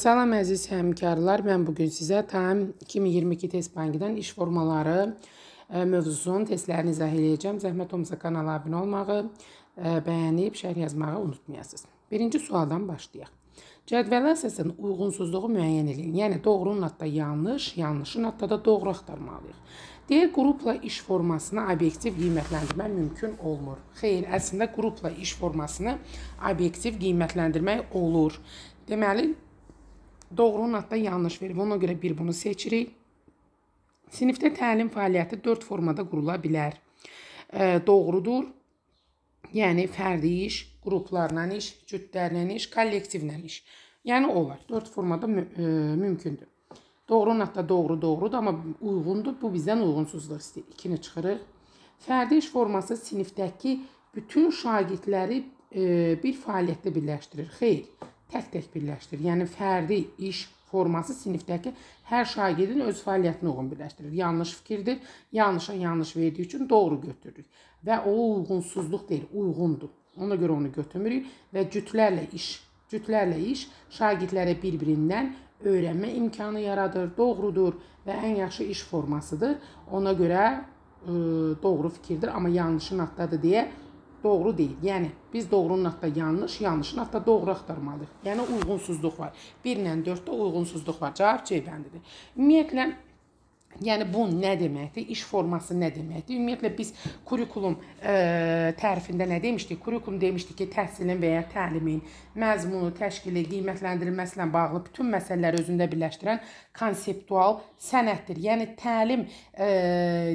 Salam əziz həmkarlar, mən bu gün sizə TAM 2022 test bankından iş formaları e, mövzusunun testlərini izah eləyəcəm. Zəhmət olmasa kanala abunə olmağı, e, bəyənib şərh yazmağı unutmayasınız. Birinci sualdan başlayaq. Cədvələ əsasən uyğunsuzluğu müəyyən edin. Yəni doğrunun hatta yanlış, yanlışın hatta da doğru axtarmalıyıq. Deyir, qrupla iş formasını obyektiv qiymətləndirmək mümkün olmur. Xeyr, əslində qrupla iş formasını obyektiv qiymətləndirmək olur. Deməli, Doğru natda yanlış verib. Ona görə bir bunu seçirik. Sinifdə təlim fəaliyyəti 4 formada qurula bilər. E, doğrudur. Yəni fərdi iş, qruplarla iş, cütlərlə iş, kollektivlə iş. Yəni o var. 4 formada mü e, mümkündür. Doğru natda doğru doğrudur, amma uyğundur. Bu bizdən uyğunsuzluq istəyir. 2-ni çıxırıq. Fərdi iş forması sinifdəki bütün şagirdləri e, bir fəaliyyətdə birləşdirir. Xeyr, tək-tək birləşdirir. Yəni fərdi iş forması sinifdəki hər şagirdin öz fəaliyyətinə uyğun birləşdirir. Yanlış fikirdir. Yanlışa yanlış verdiyi üçün doğru götürürük və o uyğunsuzluq deyil, uyğundur. Ona görə onu götürmürük və cütlərlə iş, cütlərlə iş şagirdlərə bir-birindən öyrənmə imkanı yaradır, doğrudur və ən yaxşı iş formasıdır. Ona görə ə, doğru fikirdir, amma yanlışın addadır deyə doğru deyil. Yəni biz doğrunun altda yanlış, yanlışın altda doğru axtarmalıyıq. Yəni uyğunsuzluq var. 1 ilə 4-də uyğunsuzluq var. Cavab C bəndidir. Ümumiyyətlə Yəni bu nə deməkdir? İş forması nə deməkdir? Ümumiyyətlə biz kurikulum ə, e, tərifində nə demişdik? Kurikulum demişdik ki, təhsilin və ya təlimin məzmunu, təşkili, qiymətləndirilməsi ilə bağlı bütün məsələləri özündə birləşdirən konseptual sənəddir. Yəni təlim ə, e,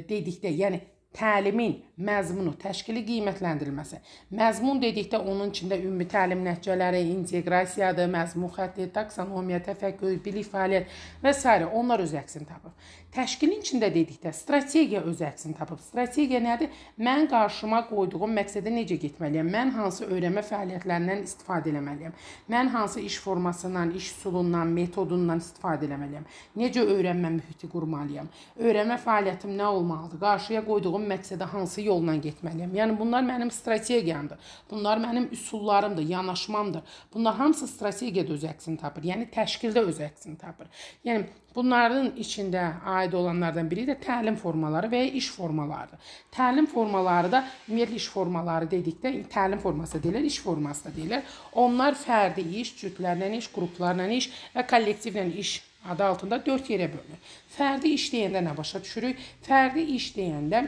dedikdə, yəni təlimin məzmunu, təşkili qiymətləndirilməsi. Məzmun dedikdə onun içində ümumi təlim nəticələri, inteqrasiyadır, məzmun xətti, taksonomiya, təfəkkür, bilik fəaliyyət və s. onlar öz əksini tapıb. Təşkilin içində dedikdə strategiya öz əksini tapıb. Strategiya nədir? Mən qarşıma qoyduğum məqsədə necə getməliyəm? Mən hansı öyrənmə fəaliyyətlərindən istifadə etməliyəm? Mən hansı iş formasından, iş üsulundan, metodundan istifadə etməliyəm? Necə öyrənmə mühiti qurmalıyam? Öyrənmə fəaliyyətim nə olmalıdır? Qarşıya qoyduğum məqsədə hansı haqlı yolla getməliyəm. Yəni bunlar mənim strategiyamdır. Bunlar mənim üsullarımdır, yanaşmamdır. Bunlar hamısı strategiyada öz əksini tapır. Yəni təşkildə öz əksini tapır. Yəni bunların içində aid olanlardan biri də təlim formaları və ya iş formalarıdır. Təlim formaları da ümumiyyətlə iş formaları dedikdə təlim forması deyirlər, iş forması da deyirlər. Onlar fərdi iş, cütlərlə iş, qruplarla iş və kollektivlə iş adı altında 4 yerə bölünür. Fərdi iş deyəndə nə başa düşürük? Fərdi iş deyəndə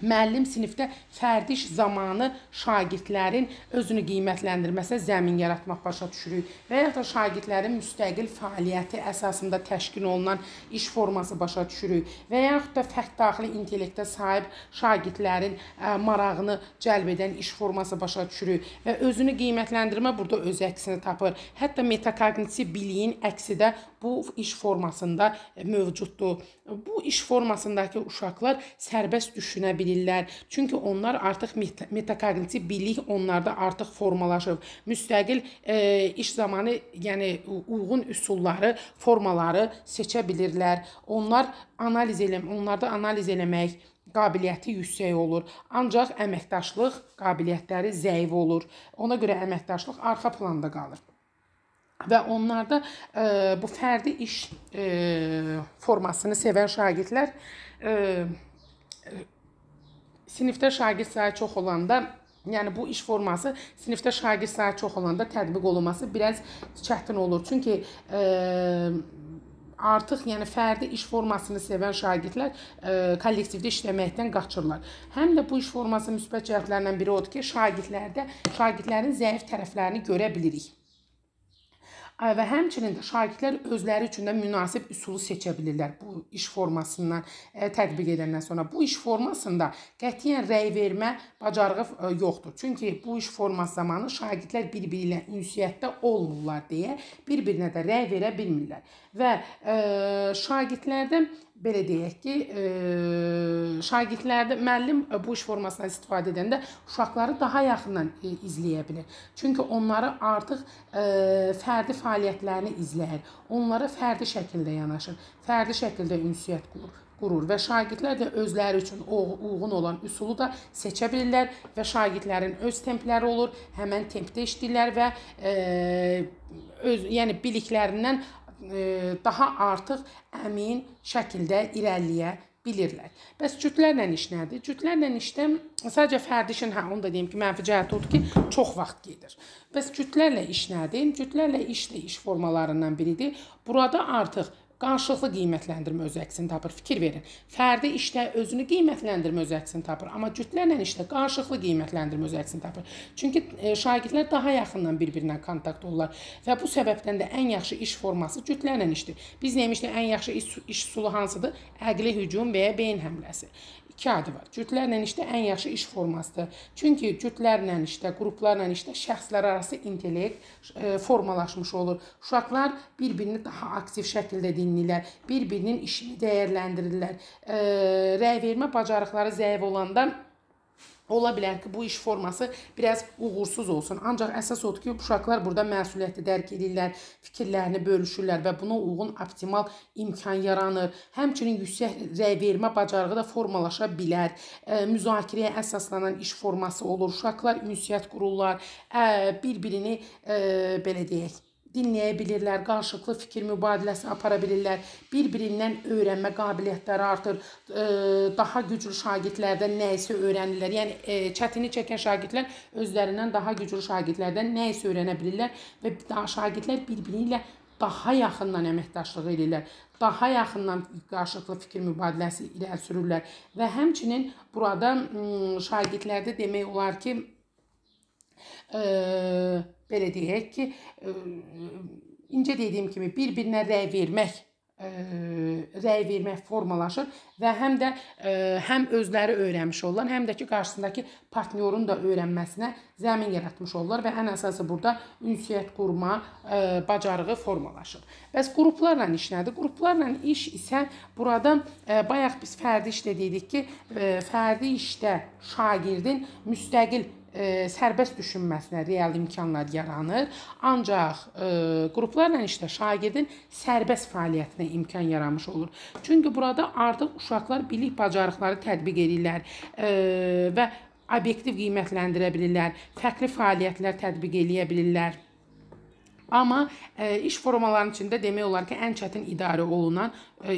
Müəllim sinifdə fərdi iş zamanı şagirdlərin özünü qiymətləndirməsə zəmin yaratmaq başa düşürük və ya da şagirdlərin müstəqil fəaliyyəti əsasında təşkil olunan iş forması başa düşürük və yaxud da fərd daxili intellektə sahib şagirdlərin ə, marağını cəlb edən iş forması başa düşürük və özünü qiymətləndirmə burada öz əksini tapır. Hətta metakognitiv biliyin əksi də bu iş formasında mövcuddur. Bu iş formasındakı uşaqlar sərbəst düşünə bilirlər. Çünki onlar artıq metakognitiv bilik onlarda artıq formalaşıb. Müstəqil e, iş zamanı, yəni uyğun üsulları, formaları seçə bilirlər. Onlar analiz eləm, onlarda analiz eləmək qabiliyyəti yüksək olur. Ancaq əməkdaşlıq qabiliyyətləri zəif olur. Ona görə əməkdaşlıq arxa planda qalır və onlarda e, bu fərdi iş e, formasını sevən şagirdlər e, e, sinifdə şagird sayı çox olanda Yəni bu iş forması sinifdə şagird sayı çox olanda tətbiq olunması biraz çətin olur. Çünki e, artıq yəni fərdi iş formasını sevən şagirdlər e, kollektivdə işləməkdən qaçırlar. Həm də bu iş forması müsbət cəhətlərindən biri odur ki, şagirdlərdə şagirdlərin zəif tərəflərini görə bilirik və həmçinin də şagirdlər özləri üçün də münasib üsulu seçə bilirlər bu iş formasından e, tətbiq edəndən sonra. Bu iş formasında qətiyyən rəy vermə bacarığı e, yoxdur. Çünki bu iş forması zamanı şagirdlər bir-biri ilə ünsiyyətdə olmurlar deyə bir-birinə də rəy verə bilmirlər. Və e, şagirdlərdə belə deyək ki, e, şagirdlərdə müəllim e, bu iş formasından istifadə edəndə uşaqları daha yaxından e, izləyə bilir. Çünki onları artıq e, fərdi fəaliyyətlərini izləyir. Onlara fərdi şəkildə yanaşır, fərdi şəkildə ünsiyyət qurur qurur və şagirdlər də özləri üçün uyğun olan üsulu da seçə bilirlər və şagirdlərin öz templəri olur, həmin tempdə işləyirlər və e, öz yəni biliklərindən E, daha artıq əmin şəkildə irəliləyə bilirlər. Bəs cütlərlə iş nədir? Cütlərlə işdə sadəcə fərdi işin, hə, onu da deyim ki, mənfi cəhəti odur ki, çox vaxt gedir. Bəs cütlərlə iş nədir? Cütlərlə iş də iş formalarından biridir. Burada artıq Qarşılıqlı qiymətləndirmə öz əksini tapır. Fikir verin. Fərdi işdə özünü qiymətləndirmə öz əksini tapır, amma cütlərlə işdə qarşılıqlı qiymətləndirmə öz əksini tapır. Çünki e, şagirdlər daha yaxından bir-birinə kontakt olurlar və bu səbəbdən də ən yaxşı iş forması cütlərlə işdir. Biz demişdik, ən yaxşı iş, iş üsulu hansıdır? Əqli hücum və ya beyin həmləsi adı var. Cütlərlə işdə ən yaxşı iş formasıdır. Çünki cütlərlə işdə, qruplarla işdə şəxslər arası intellekt e, formalaşmış olur. Uşaqlar bir-birini daha aktiv şəkildə dinləyirlər, bir-birinin işini dəyərləndirirlər. E, rəy vermə bacarıqları zəif olandan Ola bilər ki, bu iş forması biraz uğursuz olsun. Ancaq əsas odur ki, uşaqlar burada məsuliyyəti dərk edirlər, fikirlərini bölüşürlər və buna uyğun optimal imkan yaranır. Həmçinin yüksək rəy vermə bacarığı da formalaşa bilər. E, müzakirəyə əsaslanan iş forması olur. Uşaqlar ünsiyyət qururlar, e, bir-birini e, belə deyək, dinləyə bilirlər, qarşılıqlı fikir mübadiləsi apara bilirlər, bir-birindən öyrənmə qabiliyyətləri artır, daha güclü şagirdlərdən nə isə öyrənirlər. Yəni çətini çəkən şagirdlər özlərindən daha güclü şagirdlərdən nə isə öyrənə bilirlər və şagirdlər bir-biri ilə daha yaxından əməkdaşlıq edirlər, daha yaxından qarşılıqlı fikir mübadiləsi irəli sürürlər və həmçinin burada şagirdlərdə demək olar ki, ə, belə deyək ki, incə dediyim kimi bir-birinə rəy vermək ə, rəy vermək formalaşır və həm də ə, həm özləri öyrənmiş olurlar, həm də ki qarşısındakı partnyorun da öyrənməsinə zəmin yaratmış olurlar və ən əsası burada ünsiyyət qurma ə, bacarığı formalaşır. Bəs qruplarla iş nədir? Qruplarla iş isə burada ə, bayaq biz fərdi işdə dedik ki, ə, fərdi işdə şagirdin müstəqil e, sərbəst düşünməsinə real imkanlar yaranır. Ancaq e, qruplarla işdə şagirdin sərbəst fəaliyyətinə imkan yaranmış olur. Çünki burada artıq uşaqlar bilik bacarıqları tətbiq edirlər e, və obyektiv qiymətləndirə bilirlər, fərqli fəaliyyətlər tətbiq eləyə bilirlər. Amma e, iş formalarının içində demək olar ki, ən çətin idarə olunan e,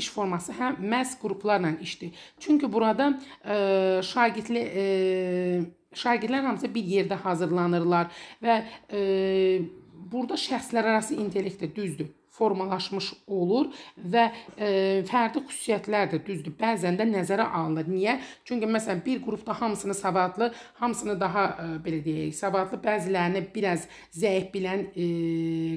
iş forması həm məhz qruplarla işdir. Çünki burada e, şagirdli e, şagirdlər hamısı bir yerdə hazırlanırlar və e, burada şəxslər arası intellekt də düzdür formalaşmış olur və e, fərdi xüsusiyyətlər də düzdür. Bəzən də nəzərə alınır. Niyə? Çünki məsələn bir qrupda hamısını savadlı, hamısını daha e, belə deyək, savadlı, bəzilərini biraz zəif bilən e,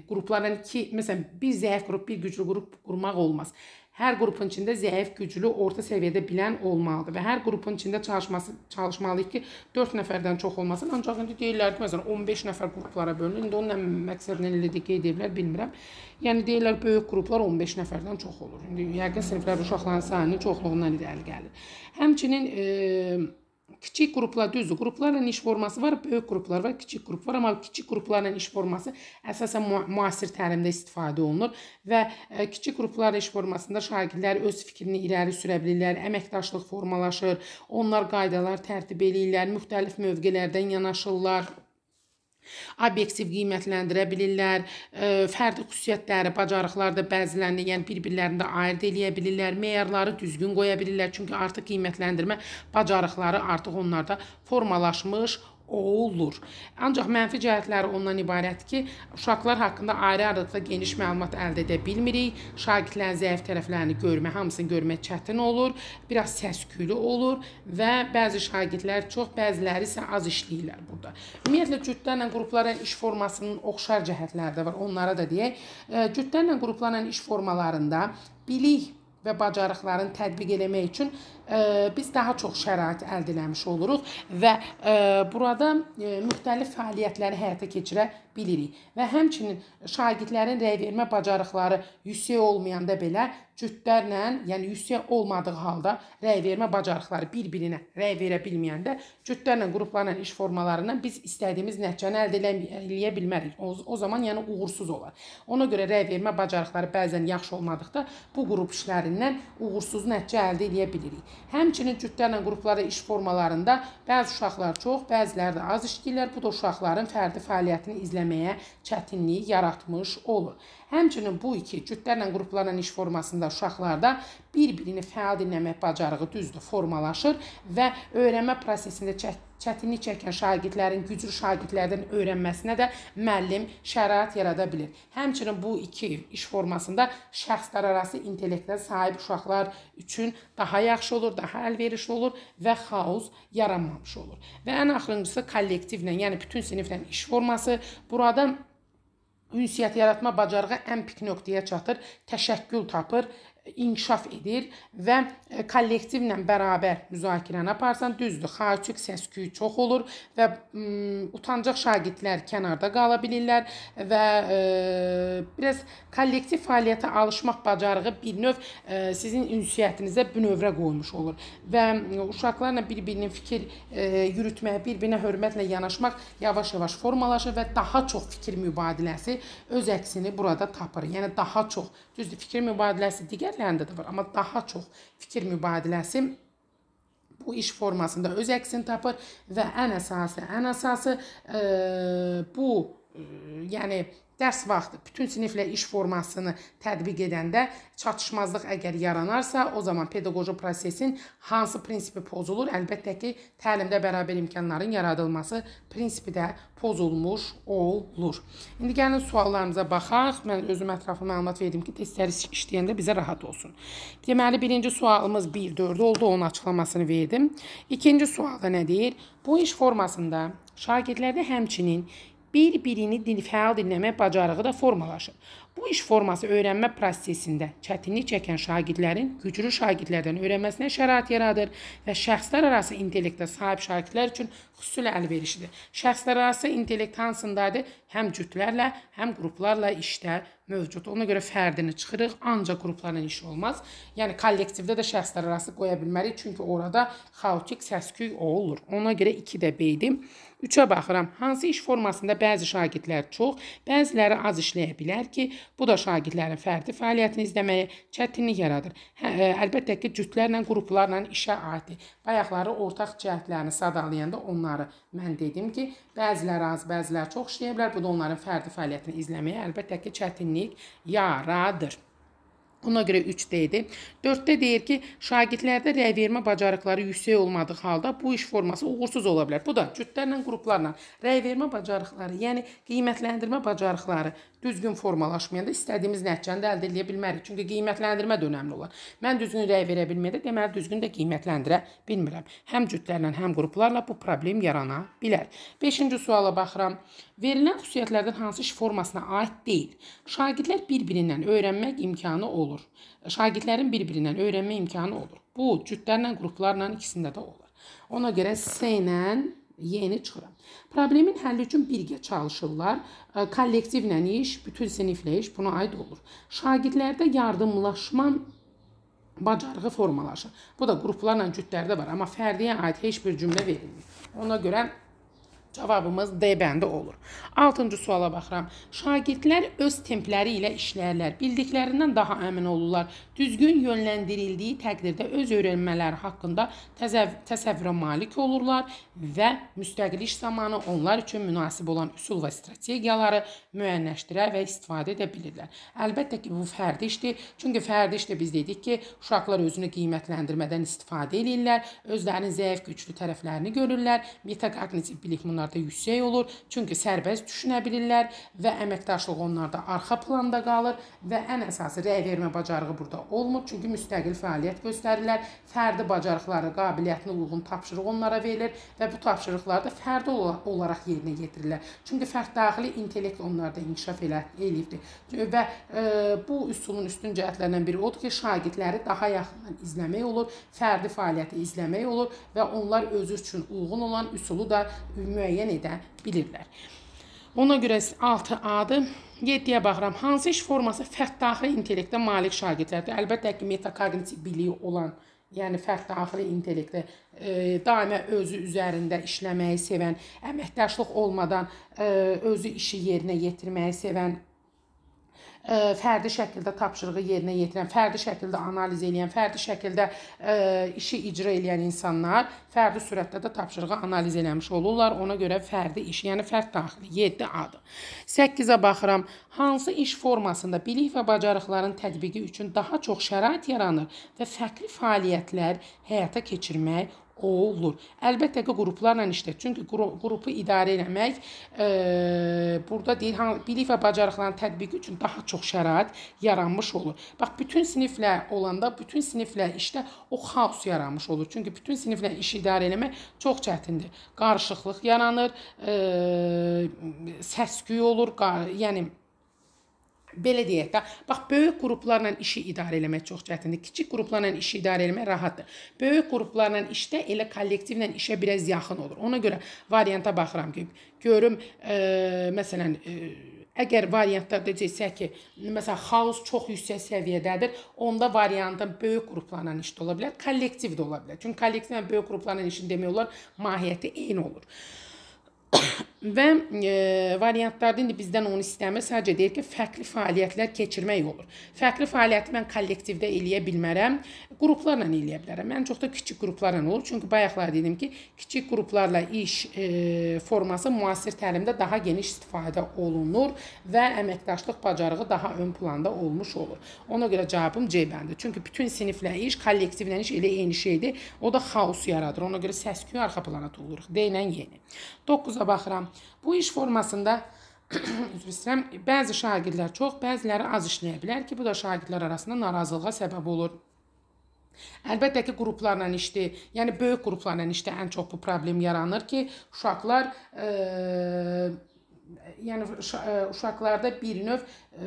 qrupların ki, məsələn bir zəif qrup, bir güclü qrup qurmaq olmaz. Her qrupun içində zəif, güclü, orta səviyyədə bilən olmalıdır və hər qrupun içində çalışması çalışmalıyıq ki, 4 nəfərdən çox olmasın. Ancaq indi deyirlər ki, məsələn 15 nəfər qruplara bölünür. İndi onun nə məqsədlə elədi qeyd ediblər, bilmirəm. Yəni deyirlər böyük qruplar 15 nəfərdən çox olur. İndi yəqin siniflər uşaqların sayının çoxluğundan irəli gəlir. Həmçinin e, Kiçik qruplar düzdür. Qruplarla iş forması var, böyük qruplar var, kiçik qrup var, amma kiçik qruplarla iş forması əsasən mu müasir təlimdə istifadə olunur və ə, e, kiçik qruplarla iş formasında şagirdlər öz fikrini irəli sürə bilirlər, əməkdaşlıq formalaşır, onlar qaydalar tərtib eləyirlər, müxtəlif mövqelərdən yanaşırlar. Obyektiv qiymətləndirə bilirlər, e, fərdi xüsusiyyətləri, bacarıqları da bəzilərini, yəni bir-birlərində ayırd eləyə bilirlər, meyarları düzgün qoya bilirlər, çünki artıq qiymətləndirmə bacarıqları artıq onlarda formalaşmış olur o olur. Ancaq mənfi cəhətləri ondan ibarətdir ki, uşaqlar haqqında ayrı-ayrılıqda geniş məlumat əldə edə bilmirik. Şagirdlərin zəif tərəflərini görmə, hamısını görmək çətin olur, biraz səsküylü olur və bəzi şagirdlər çox, bəziləri isə az işləyirlər burada. Ümumiyyətlə cütlərlə qruplara iş formasının oxşar cəhətləri də var. Onlara da deyək, e, cütlərlə qruplarla iş formalarında bilik və bacarıqların tətbiq eləmək üçün biz daha çox şərait əldə etmiş oluruq və burada müxtəlif fəaliyyətləri həyata keçirə bilirik. Və həmçinin şagirdlərin rəy vermə bacarıqları yüksək olmayanda belə cütlərlə, yəni yüksək olmadığı halda rəy vermə bacarıqları bir-birinə rəy verə bilməyəndə cütlərlə, qruplarla, iş formalarından biz istədiyimiz nəticəni əldə eləyə bilmərik. O, o zaman yəni uğursuz olar. Ona görə rəy vermə bacarıqları bəzən yaxşı olmadıqda bu qrup işlərindən uğursuz nəticə əldə eləyə bilirik. Həmçinin cütlərlə qruplarda iş formalarında bəzi uşaqlar çox, bəziləri də az işləyirlər. Bu da uşaqların fərdi fəaliyyətini izləməyə çətinlik yaratmış olur. Həmçinin bu iki cütlərlə qruplarla iş formasında uşaqlarda bir-birini fəal dinləmək bacarığı düzdür formalaşır və öyrənmə prosesində çəkdiyi çətinlik çəkən şagirdlərin güclü şagirdlərdən öyrənməsinə də müəllim şərait yarada bilir. Həmçinin bu iki iş formasında şəxslər arası intellektə sahib uşaqlar üçün daha yaxşı olur, daha əlverişli olur və xaos yaranmamış olur. Və ən axırıncısı kollektivlə, yəni bütün siniflə iş forması. Burada Ünsiyyət yaratma bacarığı ən pik nöqtəyə çatır, təşəkkül tapır inkişaf edir və e, kollektivlə bərabər müzakirəni aparsan, düzdür, xaotik səs-küy çox olur və mm, utancaq şagirdlər kənarda qala bilirlər və ə, e, biraz kollektiv fəaliyyətə alışmaq bacarığı bir növ ə, e, sizin ünsiyyətinizə bünövrə qoymuş olur və uşaqlarla bir-birinin fikir ə, yürütməyə, bir-birinə hörmətlə yanaşmaq yavaş-yavaş formalaşır və daha çox fikir mübadiləsi öz əksini burada tapır. Yəni daha çox, düzdür, fikir mübadiləsi digər fəndə də var, amma daha çox fikir mübadiləsi bu iş formasında öz əksini tapır və ən əsası, ən əsası ə, bu ə, yəni Dərs vaxtı bütün siniflə iş formasını tətbiq edəndə çatışmazlıq əgər yaranarsa, o zaman pedaqoji prosesin hansı prinsipi pozulur? Əlbəttə ki, təlimdə bərabər imkanların yaradılması prinsipi də pozulmuş olur. İndi gəlin suallarımıza baxaq. Mən özüm ətraflı məlumat verdim ki, testləri işləyəndə bizə rahat olsun. Deməli, birinci sualımız 1-4 oldu, onun açıqlamasını verdim. İkinci sualda nə deyir? Bu iş formasında şagirdlərdə həmçinin bir-birini fəal dinləmə bacarığı da formalaşır. Bu iş forması öyrənmə prosesində çətinlik çəkən şagirdlərin güclü şagirdlərdən öyrənməsinə şərait yaradır və şəxslər arası intellektə sahib şagirdlər üçün xüsusilə əlverişlidir. Şəxslər arası intellekt hansındadır? Həm cütlərlə, həm qruplarla işdə mövcud. Ona görə fərdini çıxırıq, ancaq qrupların işi olmaz. Yəni kollektivdə də şəxslər arası qoya bilmərik, çünki orada xaotik səs-küy olur. Ona görə 2 də beydim. 3-ə baxıram. Hansı iş formasında bəzi şagirdlər çox, bəziləri az işləyə bilər ki, bu da şagirdlərin fərdi fəaliyyətini izləməyə çətinlik yaradır. Hə, ə, e, əlbəttə ki, cütlərlə, qruplarla işə aiddir. Bayaqları ortaq cəhətlərini sadalayanda onları mən dedim ki, bəziləri az, bəziləri çox işləyə bilər. Bu da onların fərdi fəaliyyətini izləməyə əlbəttə ki, çətinlik yaradır. Buna görə 3-də idi. 4-də deyir ki, şagirdlərdə rəy vermə bacarıqları yüksək olmadığı halda bu iş forması uğursuz ola bilər. Bu da cütlərlə, qruplarla rəy vermə bacarıqları, yəni qiymətləndirmə bacarıqları düzgün formalaşmayanda istədiyimiz nəticəni də əldə edə bilmərik. Çünki qiymətləndirmə də önəmli olar. Mən düzgün rəy verə bilməyəndə deməli düzgün də qiymətləndirə bilmirəm. Həm cütlərlə, həm qruplarla bu problem yarana bilər. 5-ci suala baxıram. Verilən xüsusiyyətlərdən hansı formasına aid deyil? Şagirdlər bir-birindən öyrənmək imkanı olur. Şagirdlərin bir-birindən öyrənmə imkanı olur. Bu cütlərlə, qruplarla ikisində də olur. Ona görə S ilə yeni çıxıram. Problemin həlli üçün birgə çalışırlar. E, kollektivlə iş, bütün siniflə iş buna aid olur. Şagirdlərdə yardımlaşma bacarığı formalaşır. Bu da qruplarla cütlərdə var, amma fərdiyə aid heç bir cümlə verilmir. Ona görə Cavabımız D bəndi olur. 6-cı suala baxıram. Şagirdlər öz templəri ilə işləyirlər. Bildiklərindən daha əmin olurlar. Düzgün yönləndirildiyi təqdirdə öz öyrənmələri haqqında təsəvvürə malik olurlar və müstəqil iş zamanı onlar üçün münasib olan üsul və strategiyaları müəyyənləşdirə və istifadə edə bilirlər. Əlbəttə ki, bu fərdi işdir. Çünki fərdi işdə biz dedik ki, uşaqlar özünü qiymətləndirmədən istifadə edirlər, özlərinin zəif, güclü tərəflərini görürlər. Metakognitiv bilik bunlar miqdarda yüksək olur, çünki sərbəst düşünə bilirlər və əməkdaşlıq onlarda arxa planda qalır və ən əsası rəy vermə bacarığı burada olmur, çünki müstəqil fəaliyyət göstərirlər, fərdi bacarıqları, qabiliyyətinə uyğun tapşırıq onlara verilir və bu tapşırıqlar da fərdi olaraq yerinə yetirirlər. Çünki fərd daxili intellekt onlarda inkişaf elə, eləyibdir. Və e, bu üsulun üstün cəhətlərindən biri odur ki, şagirdləri daha yaxından izləmək olur, fərdi fəaliyyəti izləmək olur və onlar özü üçün uyğun olan üsulu da müəyyən müəyyən edə bilirlər. Ona görə 6A-dır. 7-yə baxıram. Hansı iş forması fərd daxili intellektə malik şagirdlərdir? Əlbəttə ki, metakognitiv biliyi olan, yəni fərd daxili intellektə e, daimə özü üzərində işləməyi sevən, əməkdaşlıq olmadan e, özü işi yerinə yetirməyi sevən fərdi şəkildə tapşırığı yerinə yetirən, fərdi şəkildə analiz eləyən, fərdi şəkildə e, işi icra eləyən insanlar fərdi sürətdə də tapşırığı analiz eləmiş olurlar. Ona görə fərdi iş, yəni fərd daxili 7 adı. 8-ə baxıram. Hansı iş formasında bilik və bacarıqların tətbiqi üçün daha çox şərait yaranır və fərqli fəaliyyətlər həyata keçirmək o olur. Əlbəttə ki, qruplarla işlə. Çünki qru qrupu idarə etmək e, burada deyil, bilik və bacarıqların tətbiqi üçün daha çox şərait yaranmış olur. Bax, bütün siniflə olanda bütün siniflə işdə o xaos yaranmış olur. Çünki bütün siniflə iş idarə etmək çox çətindir. Qarışıqlıq yaranır, e, səs-küy olur, qar yəni belə deyək də, bax böyük qruplarla işi idarə etmək çox çətindir. Kiçik qruplarla işi idarə etmək rahatdır. Böyük qruplarla işdə elə kollektivlə işə biraz yaxın olur. Ona görə varianta baxıram ki, görüm ə, e, məsələn ə, e, Əgər variantda deyəcəksə ki, məsələn, xaos çox yüksək səviyyədədir, onda variantın böyük qruplarla iş də ola bilər, kollektiv də ola bilər. Çünki kollektivlə böyük qruplarla işin demək olar mahiyyəti eyni olur. və e, variantlarda indi bizdən onu istəmir. Sadəcə deyir ki, fərqli fəaliyyətlər keçirmək olur. Fərqli fəaliyyəti mən kollektivdə eləyə bilmərəm, qruplarla eləyə bilərəm. Mən çox da kiçik qruplarla olur. Çünki bayaqlar dedim ki, kiçik qruplarla iş e, forması müasir təlimdə daha geniş istifadə olunur və əməkdaşlıq bacarığı daha ön planda olmuş olur. Ona görə cavabım C bəndi. Çünki bütün siniflə iş, kollektivlə iş elə eyni şeydir. O da xaos yaradır. Ona görə səs-küy arxa plana tutulur. D ilə yeni. 9-a baxıram. Bu iş formasında üzr istəyirəm, bəzi şagirdlər çox, bəziləri az işləyə bilər ki, bu da şagirdlər arasında narazılığa səbəb olur. Əlbəttə ki, qruplarla işdə, yəni böyük qruplarla işdə ən çox bu problem yaranır ki, uşaqlar e, yəni e, uşaqlarda bir növ ə, e,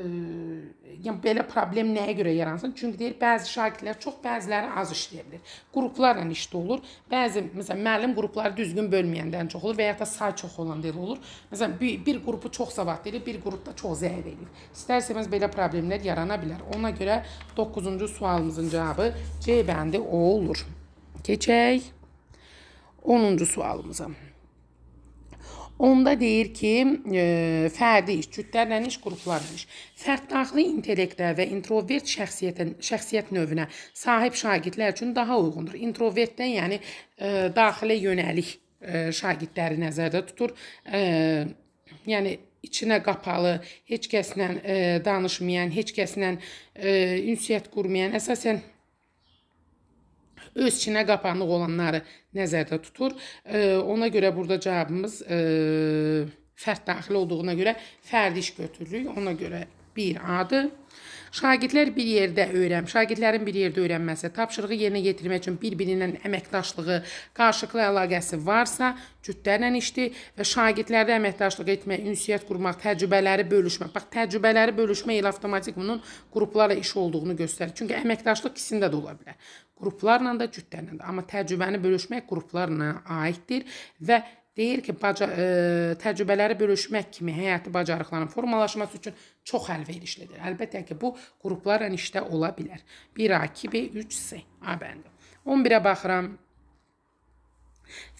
yəni belə problem nəyə görə yaransın? Çünki deyir bəzi şagirdlər çox, bəziləri az işləyə bilər. Qruplarla işdə olur. Bəzi məsələn müəllim qrupları düzgün bölməyəndən çox olur və ya da say çox olan deyil olur. Məsələn bir, bir qrupu çox savadlı eləyir, bir qrupda çox zəif eləyir. İstərsəmiz belə problemlər yarana bilər. Ona görə 9-cu sualımızın cavabı C bəndi o olur. Keçək 10-cu sualımıza. Onda deyir ki, e, fərdi iş, cütlərlə iş, qruplarla iş. Fərd daxili intellektə və introvert şəxsiyyətin şəxsiyyət növünə sahib şagirdlər üçün daha uyğundur. Introvertdən, yəni e, daxilə yönəlik e, şagirdləri nəzərdə tutur. E, yəni içinə qapalı, heç kəslə e, danışmayan, heç kəslə e, ünsiyyət qurmayan, əsasən öz içinə qapanıq olanları nəzərdə tutur. E, ona görə burada cavabımız e, fərd daxil olduğuna görə fərd iş götürürük. Ona görə 1A-dır. Şagirdlər bir yerdə öyrəm, şagirdlərin bir yerdə öyrənməsi, tapşırığı yerinə yetirmək üçün bir-birindən əməkdaşlığı, qarşılıqlı əlaqəsi varsa, cütlərlə işdir və şagirdlərdə əməkdaşlıq etmək, ünsiyyət qurmaq, təcrübələri bölüşmək. Bax, təcrübələri bölüşmək elə avtomatik bunun qruplarla iş olduğunu göstərir. Çünki əməkdaşlıq ikisində də ola bilər. Qruplarla da, cütlərlə də. Amma təcrübəni bölüşmək qruplarla aiddir və Deyir ki, baca, ə, e, təcrübələri bölüşmək kimi həyati bacarıqların formalaşması üçün çox əlverişlidir. Əlbəttə ki, bu qruplarla işdə ola bilər. 1A, 2B, 3C. A bəndi. 11-ə baxıram.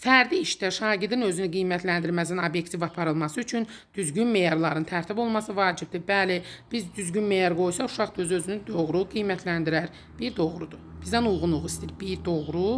Fərdi işdə şagirdin özünü qiymətləndirməsinin obyektiv aparılması üçün düzgün meyarların tərtib olması vacibdir. Bəli, biz düzgün meyar qoysaq, uşaq öz özünü doğru qiymətləndirər. Bir doğrudur. Bizdən uyğunluq istəyir. Bir doğru.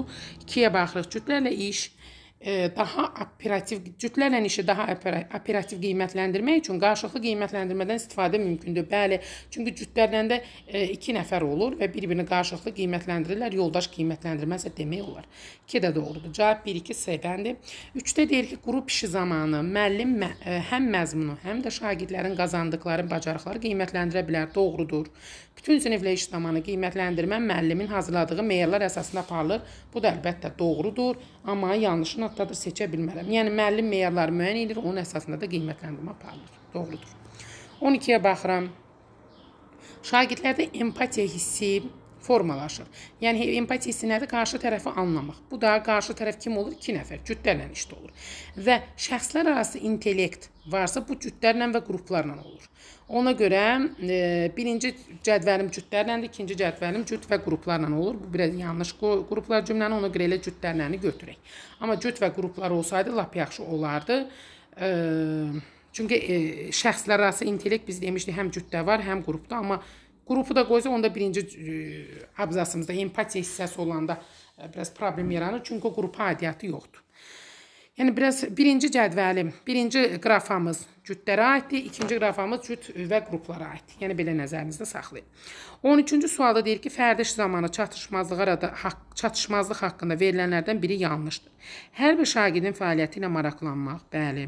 İkiyə baxırıq. Kütlərlə iş. 3 E, daha operativ cütlərlə işi daha operativ qiymətləndirmək üçün qarşılıqlı qiymətləndirmədən istifadə mümkündür. Bəli, çünki cütlərlə də 2 e, nəfər olur və bir-birini qarşılıqlı qiymətləndirirlər. Yoldaş qiymətləndirməsə demək olar. 2 də doğrudur. Cavab 1 2 C bəndir. 3-də deyir ki, qrup işi zamanı müəllim mə e, həm məzmunu, həm də şagirdlərin qazandıqları bacarıqları qiymətləndirə bilər. Doğrudur. Bütün siniflə iş zamanı qiymətləndirmə müəllimin hazırladığı meyarlar əsasında aparılır. Bu da əlbəttə doğrudur, amma yanlışını hattadır seçə bilmərəm. Yəni müəllim meyarları müəyyən edir, onun əsasında da qiymətləndirmə aparılır. Doğrudur. 12-yə baxıram. Şagirdlərdə empatiya hissi formalaşır. Yəni empati hissi nədir? Qarşı tərəfi anlamaq. Bu da qarşı tərəf kim olur? 2 nəfər cütlərlə işdə olur. Və şəxslər arası intellekt varsa bu cütlərlə və qruplarla olur. Ona görə e, birinci cədvəlim cütlərlə, ikinci cədvəlim cüt və qruplarla olur. Bu biraz yanlış qruplar cümləni, ona görə elə cütlərlə götürək. Amma cüt və qruplar olsaydı lap yaxşı olardı. E, çünki e, şəxslər arası intellekt biz demişdik, həm cütdə var, həm qrupda, amma qrupu da qoysa onda birinci e, abzasımızda empatiya hissəsi olanda e, biraz problem yaranır. Çünki o qrupa aidiyyəti yoxdur. Yəni, biraz birinci cədvəlim, birinci qrafamız cütlərə aiddir, ikinci qrafamız cüt və qruplara aiddir. Yəni, belə nəzərinizdə saxlayın. 13-cü sualda deyir ki, fərdiş zamanı çatışmazlıq, arada, haq, çatışmazlıq haqqında verilənlərdən biri yanlışdır. Hər bir şagirdin fəaliyyəti ilə maraqlanmaq, bəli.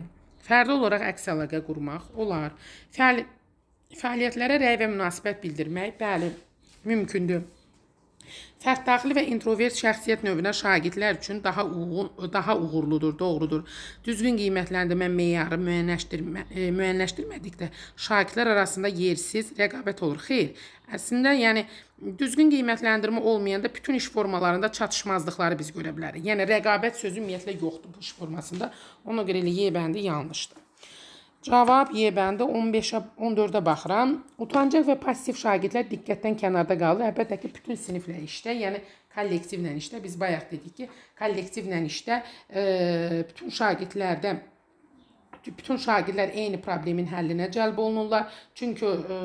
Fərdi olaraq əks əlaqə qurmaq, olar. Fəali fəaliyyətlərə rəy və münasibət bildirmək, bəli, mümkündür. Fərqdaxili və introvert şəxsiyyət növünə şagirdlər üçün daha uyğun daha uğurludur, doğrudur. Düzgün qiymətləndirmə meyarı müəyyənləşdirmə e, müəyyənləşdirmədikdə şagirdlər arasında yersiz rəqabət olur. Xeyr, əslində yəni düzgün qiymətləndirmə olmayanda bütün iş formalarında çatışmazlıqları biz görə bilərik. Yəni rəqabət sözü ümumiyyətlə yoxdur bu iş formasında. Ona görə elə Y bəndi yanlışdır. Cavab Y bəndə 15-ə 14-ə baxıram. Utancaq və passiv şagirdlər diqqətdən kənarda qaldı. Əlbəttə ki, bütün siniflə işdə, yəni kollektivlə işdə biz bayaq dedik ki, kollektivlə işdə e, bütün şagirdlərdə bütün şagirdlər eyni problemin həllinə cəlb olunurlar. Çünki e,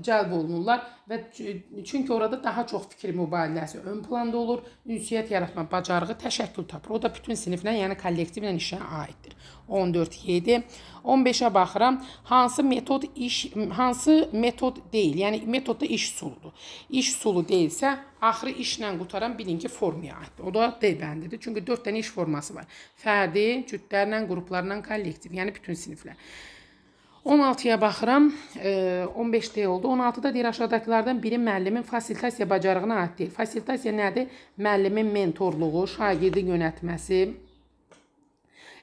cəlb olunurlar və çünki orada daha çox fikir mübadiləsi ön planda olur, ünsiyyət yaratma bacarığı təşəkkül tapır. O da bütün siniflə, yəni kollektivlə işə aiddir. 14.7 15-ə baxıram. Hansı metod iş hansı metod deyil? Yəni metodda iş üsuludur. İş üsulu deyilsə, axırı işlə qutaran bilin ki, formaya aiddir. O da D bəndidir. Çünki 4 dənə iş forması var. Fərdi, cütlərlə, qruplarla, kollektiv, yəni bütün siniflər. 16-ya baxıram, 15 deyə oldu. 16-da deyir aşağıdakılardan biri müəllimin fasilitasiya bacarığına aiddir. Fasilitasiya nədir? Müəllimin mentorluğu, şagirdi yönətməsi,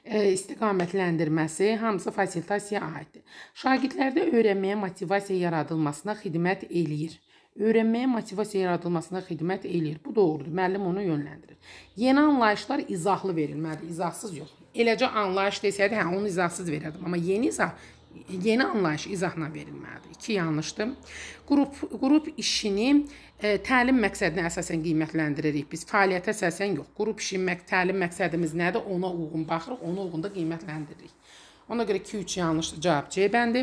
e, istiqamətləndirməsi hamısı fasilitasiya aiddir. Şagirdlərdə öyrənməyə motivasiya yaradılmasına xidmət eləyir. Öyrənməyə motivasiya yaradılmasına xidmət eləyir. Bu doğrudur. Müəllim onu yönləndirir. Yeni anlayışlar izahlı verilməlidir, izahsız yox. Eləcə anlayış desəydi, hə, onu izahsız verərdim, amma yeni izah yeni anlayış izahına verilməlidir. İki yanlışdır. Qrup qrup işini e, təlim məqsədinə əsasən qiymətləndiririk. Biz fəaliyyətə əsasən yox. Qrup işi məq təlim məqsədimiz nədir? Ona uyğun baxırıq, ona uyğun da qiymətləndiririk. Ona görə 2-3 yanlış cavab C bəndi.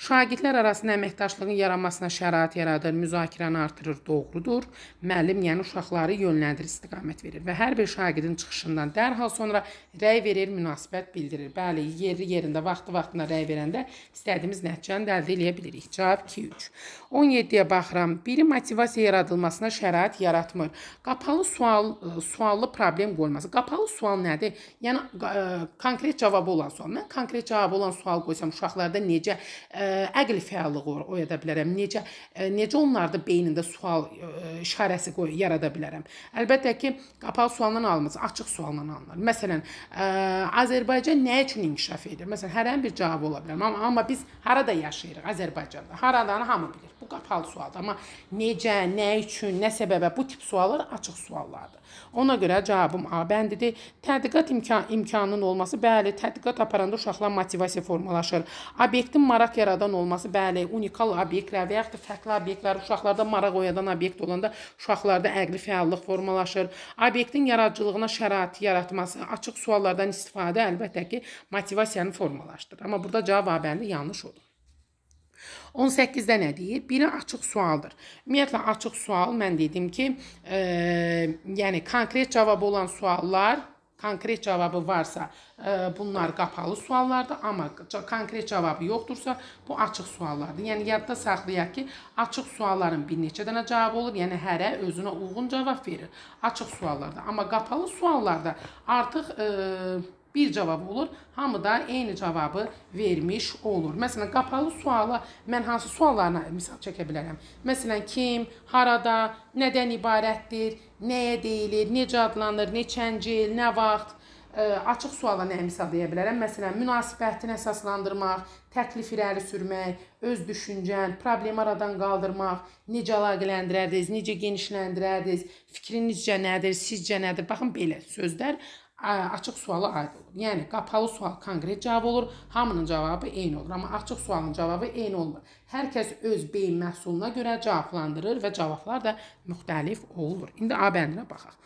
Şagirdlər arasında əməkdaşlığın yaranmasına şərait yaradır, müzakirəni artırır, doğrudur. Müəllim yəni uşaqları yönləndirir, istiqamət verir və hər bir şagirdin çıxışından dərhal sonra rəy verir, münasibət bildirir. Bəli, yerli yerində, vaxtı-vaxtında rəy verəndə istədiyimiz nəticəni də əldə edə bilirik. Cavab 2-3. 17-yə baxıram. Biri motivasiya yaradılmasına şərait yaratmır. Qapalı sual e, suallı problem qoyması. Qapalı sual nədir? Yəni ə, e, konkret cavabı olan sual. Mən konkret cavabı olan sual qoysam uşaqlarda necə ə, e, əqli fəallığı oyada bilərəm, necə ə, e, necə onlarda beynində sual ə, e, işarəsi qoy yarada bilərəm. Əlbəttə ki, qapalı sualdan almaz, açıq sualdan alınır. Məsələn, ə, Azərbaycan nə üçün inkişaf edir? Məsələn, hər hansı bir cavabı ola bilər. Amma, amma biz harada yaşayırıq? Azərbaycanda. Haradan hamı bilir. Bu qapalı sualdır, amma necə, nə üçün, nə səbəbə bu tip suallar açıq suallardır. Ona görə cavabım A bəndidir. Tədqiqat imkan imkanının olması, bəli, tədqiqat aparanda uşaqlar motivasiya formalaşır. Obyektin maraq yaradan olması, bəli, unikal obyektlər və yaxud da fərqli obyektlər uşaqlarda maraq oyadan obyekt olanda uşaqlarda əqli fəallıq formalaşır. Obyektin yaradıcılığına şərait yaratması, açıq suallardan istifadə əlbəttə ki, motivasiyanı formalaşdırır. Amma burada cavab abəlli yanlış olur. 18-də nə deyir? Biri açıq sualdır. Ümumiyyətlə açıq sual mən dedim ki, e, yəni konkret cavabı olan suallar konkret cavabı varsa, e, bunlar qapalı suallardır, amma konkret cavabı yoxdursa, bu açıq suallardır. Yəni yadda saxlayaq ki, açıq sualların bir neçə dənə cavabı olur, yəni hərə özünə uyğun cavab verir. Açıq suallarda, amma qapalı suallarda artıq e, bir cavab olur. Hamı da eyni cavabı vermiş olur. Məsələn, qapalı suala mən hansı suallarına misal çəkə bilərəm? Məsələn, kim, harada, nədən ibarətdir, nəyə deyilir, necə adlanır, neçənci il, nə vaxt? Ə, açıq suala nə misal deyə bilərəm? Məsələn, münasibətini əsaslandırmaq, təklif irəli sürmək, öz düşüncən, problemi aradan qaldırmaq, necə əlaqələndirərdiniz, necə genişləndirərdiniz, fikrinizcə nədir, sizcə nədir? Baxın belə sözlər açıq suala aid olur. Yəni qapalı sual konkret cavab olur, hamının cavabı eyni olur, amma açıq sualın cavabı eyni olmur. Hər kəs öz beyin məhsuluna görə cavablandırır və cavablar da müxtəlif olur. İndi A bəndinə baxaq.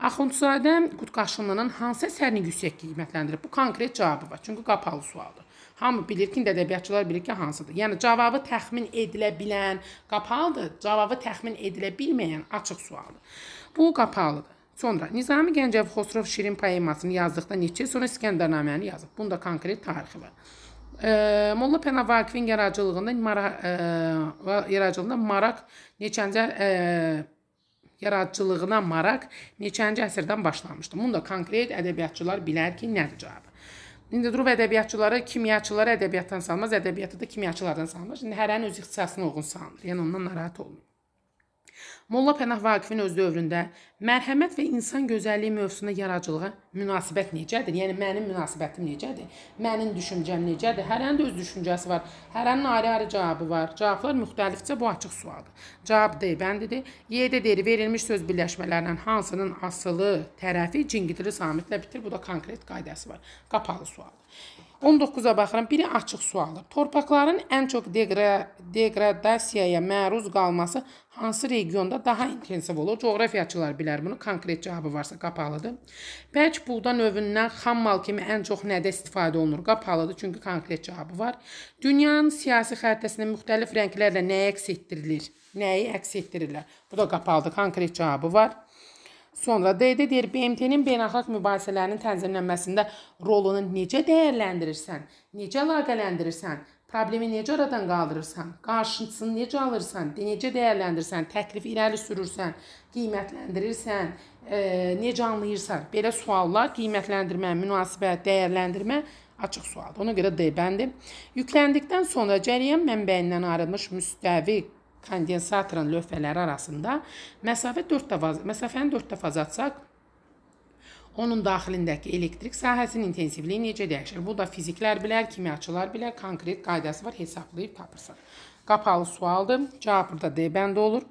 Axundzadə qutqaşınlanan hansı əsərini yüksək qiymətləndirir? Bu konkret cavabı var, çünki qapalı sualdır. Hamı bilir ki, indi ədəbiyyatçılar bilir ki, hansıdır. Yəni cavabı təxmin edilə bilən qapalıdır, cavabı təxmin edilə bilməyən açıq sualdır. Bu qapalıdır. Sonra Nizami Gəncəv Xosrov Şirin poemasını yazdıqdan neçə sonra İskəndərnaməni yazıb. Bunun da konkret tarixi var. E, Molla Pəna Vakifin yaradıcılığında maraq e, yaradıcılığında maraq neçəncə e, yaradıcılığına maraq neçənci əsrdən başlamışdı. Bunu da konkret ədəbiyyatçılar bilər ki, nədir cavabı. İndi durub ədəbiyyatçıları, kimyaçıları ədəbiyyatdan salmaz, ədəbiyyatı da kimyaçılardan salmaz. İndi hərənin öz ixtisasına uyğun salınır. Yəni ondan narahat olmayın. Molla Pənah Vakifin öz dövründə Mərhəmət və insan gözəlliyi mövzusunda yaradıcılığa münasibət necədir? Yəni mənim münasibətim necədir? Mənim düşüncəm necədir? Hərənin də öz düşüncəsi var. Hərənin ayrı-ayrı cavabı var. Cavablar müxtəlifcə bu açıq sualdır. Cavab D bəndidir. Y-də deyir, verilmiş söz birləşmələrindən hansının asılı tərəfi cingidili samitlə bitir? Bu da konkret qaydası var. Qapalı sualdır. 19-a baxıram. Biri açıq sualdır. Torpaqların ən çox degra degradasiyaya məruz qalması hansı regionda daha intensiv olur? Coğrafiyaçılar bilir bilər bunu. Konkret cavabı varsa qapalıdır. Bərk buğda növündən xam mal kimi ən çox nədə istifadə olunur? Qapalıdır, çünki konkret cavabı var. Dünyanın siyasi xəritəsində müxtəlif rənglərlə nəyə əks etdirilir? Nəyi əks etdirirlər? Bu da qapalıdır, konkret cavabı var. Sonra D-də deyir, BMT-nin beynəlxalq mübahisələrinin tənzimlənməsində rolunu necə dəyərləndirirsən, necə əlaqələndirirsən? problemi necə aradan qaldırırsan, qarşısını necə alırsan, necə dəyərləndirsən, təklifi irəli sürürsən, qiymətləndirirsən, e, necə anlayırsan. Belə suallar qiymətləndirmə, münasibət, dəyərləndirmə açıq sualdır. Ona görə D bəndi. Yükləndikdən sonra cərəyan mənbəyindən ayrılmış müstəvi kondensatorun lövhələri arasında məsafə 4 dəfə məsafəni 4 dəfə azatsaq onun daxilindəki elektrik sahəsinin intensivliyi necə dəyişir? Bu da fiziklər bilər, kimyaçılar bilər, konkret qaydası var, hesablayıb tapırsan. Qapalı sualdır. Cavab burada D bəndi olur.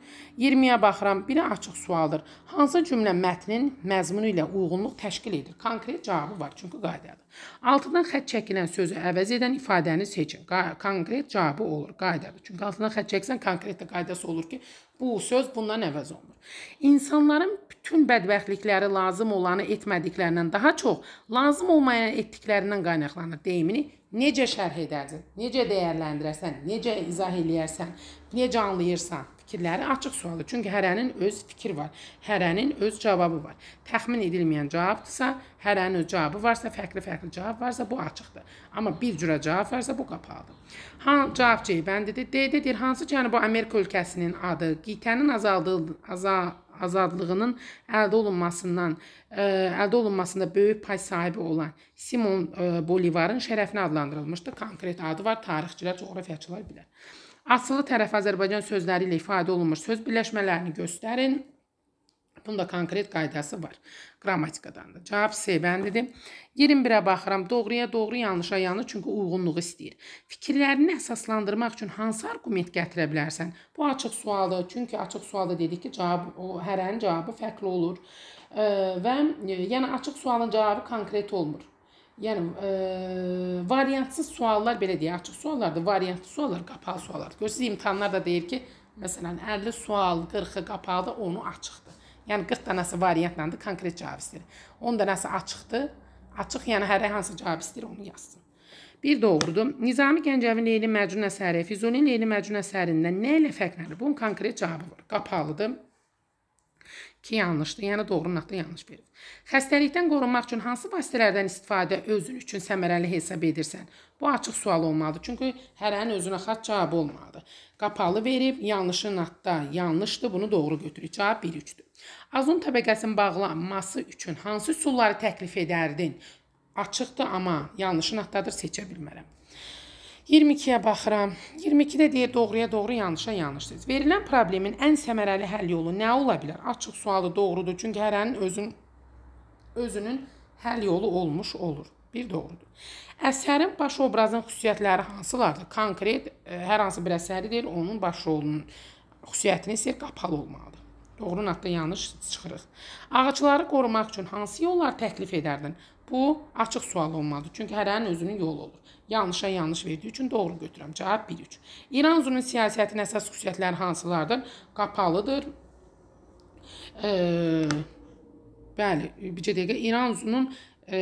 20-yə baxıram. Biri açıq sualdır. Hansı cümlə mətnin məzmunu ilə uyğunluq təşkil edir? Konkret cavabı var çünki qaydadır. Altından xətt çəkilən sözü əvəz edən ifadəni seçin. Konkret cavabı olur, qaydadır. Çünki altından xətt çəksən konkret də qaydası olur ki, Bu söz bundan əvəz olunur. İnsanların bütün bədbəxtlikləri lazım olanı etmədiklərindən daha çox lazım olmayanı etdiklərindən qaynaqlanır deyimini necə şərh edəcəksən, necə dəyərləndirəsən, necə izah eləyərsən, necə anlayırsan fikirləri açıq sualdır. Çünki hərənin öz fikri var, hərənin öz cavabı var. Təxmin edilməyən cavabdırsa, hərənin öz cavabı varsa, fərqli-fərqli cavab varsa bu açıqdır. Amma bir cürə cavab varsa bu qapalıdır. Han cavab C bəndidir. D-də deyir hansı Cənubi Amerika ölkəsinin adı qitənin azaldığı azal azadlığının əldə olunmasından e, əldə olunmasında böyük pay sahibi olan Simon e, Bolivarın şərəfinə adlandırılmışdı. Konkret adı var, tarixçilər, coğrafiyaçılar bilər. Asılı tərəf Azərbaycan sözləri ilə ifadə olunmuş söz birləşmələrini göstərin. Bunda konkret qaydası var qrammatikadan da. Cavab C bəndidir. 21-ə baxıram. Doğruya doğru, yanlışa yanlış, çünki uyğunluğu istəyir. Fikirlərini əsaslandırmaq üçün hansı arqument gətirə bilərsən? Bu açıq sualdır. Çünki açıq sualda dedik ki, cavab o hərənin cavabı fərqli olur. E, və yəni açıq sualın cavabı konkret olmur. Yəni e, variantsız suallar belə deyək, açıq suallarda variantlı suallar, qapalı suallar. Görürsüz, imtahanlar da deyir ki, Məsələn, 50 sual, 40-ı qapalı, 10-u açıqdır. Yəni 40 danəsi variantlandı, konkret cavab istəyir. 10 danəsi açıqdır. Açıq, yəni hər hansı cavab istəyir onu yazsın. Bir doğrudur. Nizami Gəncəvi Leyli Məcnun əsəri, Füzuli Leyli Məcnun əsərindən nə ilə fərqlənir? Bunun konkret cavabı var. Qapalıdır ki, yanlışdır. Yəni doğrunun haqqı yanlış verib. Xəstəlikdən qorunmaq üçün hansı vasitələrdən istifadə özün üçün səmərəli hesab edirsən? Bu açıq sual olmalıdır. Çünki hərənin özünə xaç cavabı olmalıdır. Qapalı verib, yanlışın haqqda yanlışdır, bunu doğru götürür. Cavab 1-3-dür. Azon təbəqəsinin bağlanması üçün hansı üsulları təklif edərdin? Açıqdır, amma yanlışın haqqdadır, seçə bilmərəm. 22-yə baxıram. 22-də deyir doğruya doğru, yanlışa yanlışdır. Verilən problemin ən səmərəli həll yolu nə ola bilər? Açıq sualı doğrudur, çünki hərənin özün özünün həll yolu olmuş olur. Bir doğrudur. Əsərin baş obrazın xüsusiyyətləri hansılardır? Konkret e, hər hansı bir əsəri deyil, onun baş rolunun xüsusiyyətini isə qapalı olmalıdır. Doğrunun haqqı yanlış çıxırıq. Ağacları qorumaq üçün hansı yollar təklif edərdin? Bu açıq sual olmalıdır. Çünki hərənin özünün yolu olur. Yanlışa yanlış verdiyi üçün doğru götürəm. Cavab 1-3. İran zulmün siyasətinin əsas xüsusiyyətləri hansılardır? Qapalıdır. E, bəli, bircə dəqiqə. İran zulmün e,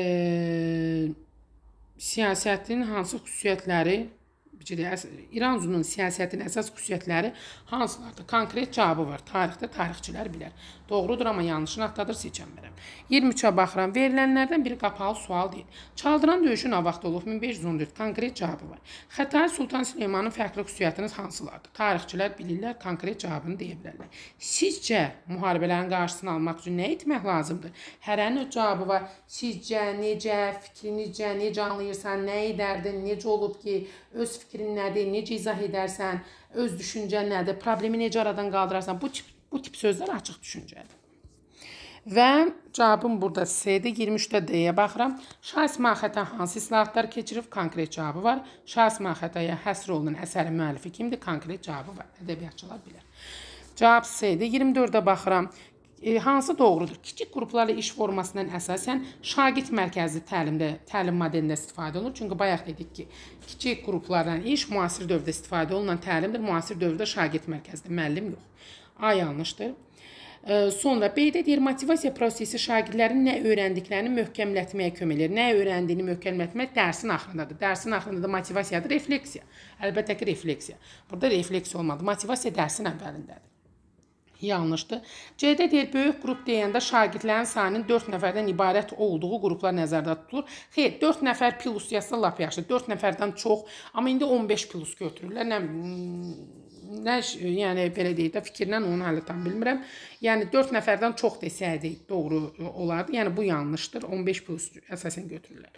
siyasətinin hansı xüsusiyyətləri necə İran üzünün siyasətinin əsas xüsusiyyətləri hansılardır? Konkret cavabı var. Tarixdə tarixçilər bilər. Doğrudur, amma yanlışını atladır seçən verəm. 23-ə baxıram. Verilənlərdən biri qapalı sual deyil. Çaldıran döyüşü nə vaxt olub? 1514. Konkret cavabı var. Xətai Sultan Süleymanın fərqli xüsusiyyətini hansılardır? Tarixçilər bilirlər, konkret cavabını deyə bilərlər. Sizcə müharibələrin qarşısını almaq üçün nə etmək lazımdır? Hərənin öz cavabı var. Sizcə, necə, fikri necə, necə anlayırsan, nə edərdin, necə olub ki, öz fikrin nədir, necə izah edərsən, öz düşüncən nədir, problemi necə aradan qaldırarsan. Bu tip bu tip sözlər açıq düşüncədir. Və cavabım burada C-dir. 23-də D-yə baxıram. Şahs məxətə hansı islahatlar keçirib? Konkret cavabı var. Şahs məxətəyə həsr olunan əsərin müəllifi kimdir? Konkret cavabı var. Ədəbiyyatçılar bilər. Cavab C-dir. 24-də baxıram e, hansı doğrudur? Kiçik qruplarla iş formasından əsasən şagird mərkəzli təlimdə, təlim modelində istifadə olunur. Çünki bayaq dedik ki, kiçik qruplardan iş müasir dövrdə istifadə olunan təlimdir. Müasir dövrdə şagird mərkəzli müəllim yox. A yanlışdır. E, sonra B-də deyir, motivasiya prosesi şagirdlərin nə öyrəndiklərini möhkəmlətməyə kömək edir. Nə öyrəndiyini möhkəmlətmək dərsin axırındadır. Dərsin axırında da motivasiyadır, refleksiya. Əlbəttə ki, refleksiya. Burada refleksiya olmadı. Motivasiya dərsin əvvəlindədir yanlışdır. C-də deyir, böyük qrup deyəndə şagirdlərin sayının 4 nəfərdən ibarət olduğu qruplar nəzərdə tutulur. Xeyr, 4 nəfər plus yazsa lap yaxşı. 4 nəfərdən çox, amma indi 15 plus götürürlər. Nə nə yəni belə deyək də fikirlə onun hələ tam bilmirəm. Yəni 4 nəfərdən çox desəydik doğru olardı. Yəni bu yanlışdır. 15 plus əsasən götürürlər.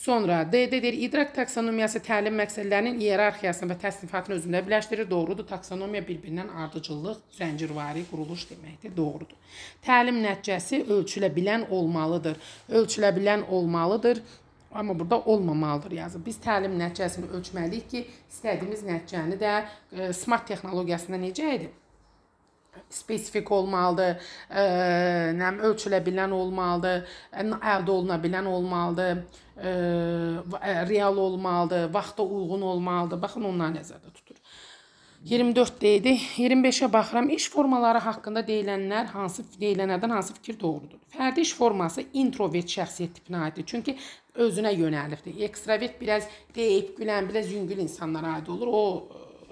Sonra D-də deyir, idrak taksonomiyası təlim məqsədlərinin iyerarxiyasını və təsnifatını özündə birləşdirir. Doğrudur, taksonomiya bir-birindən ardıcıllıq, zəncirvari quruluş deməkdir. Doğrudur. Təlim nəticəsi ölçülə bilən olmalıdır. Ölçülə bilən olmalıdır. Amma burada olmamalıdır yazıb. Biz təlim nəticəsini ölçməliyik ki, istədiyimiz nəticəni də e, smart texnologiyasında necə edib? spesifik olmalıdır, e, nə ölçülə bilən olmalıdır, əldə oluna bilən olmalıdır ə, e, real olmalıdır, vaxta uyğun olmalıdır. Baxın, onları nəzərdə tutur. 24 deyildi. 25-ə baxıram. İş formaları haqqında deyilənlər hansı deyilənlərdən hansı fikir doğrudur? Fərdi iş forması introvert şəxsiyyət tipinə aiddir. Çünki özünə yönəlibdir. Ekstravert biraz deyib, gülən, biraz yüngül insanlara aid olur. O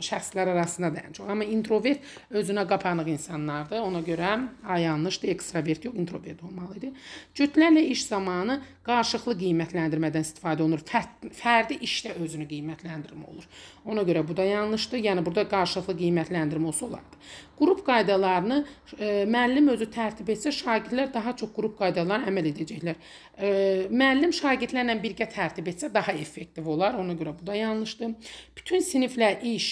şəxslər arasında da ən çox. Amma introvert özünə qapanıq insanlardır. Ona görə ay yanlışdır, ekstravert yox, introvert olmalı idi. Cütlərlə iş zamanı qarşılıqlı qiymətləndirmədən istifadə olunur. Fərd, fərdi işdə özünü qiymətləndirmə olur. Ona görə bu da yanlışdır. Yəni burada qarşılıqlı qiymətləndirmə olsa olardı. Qrup qaydalarını e, müəllim özü tərtib etsə, şagirdlər daha çox qrup qaydalarına əməl edəcəklər. E, müəllim şagirdlərlə birgə tərtib etsə daha effektiv olar. Ona görə bu da yanlışdır. Bütün siniflə iş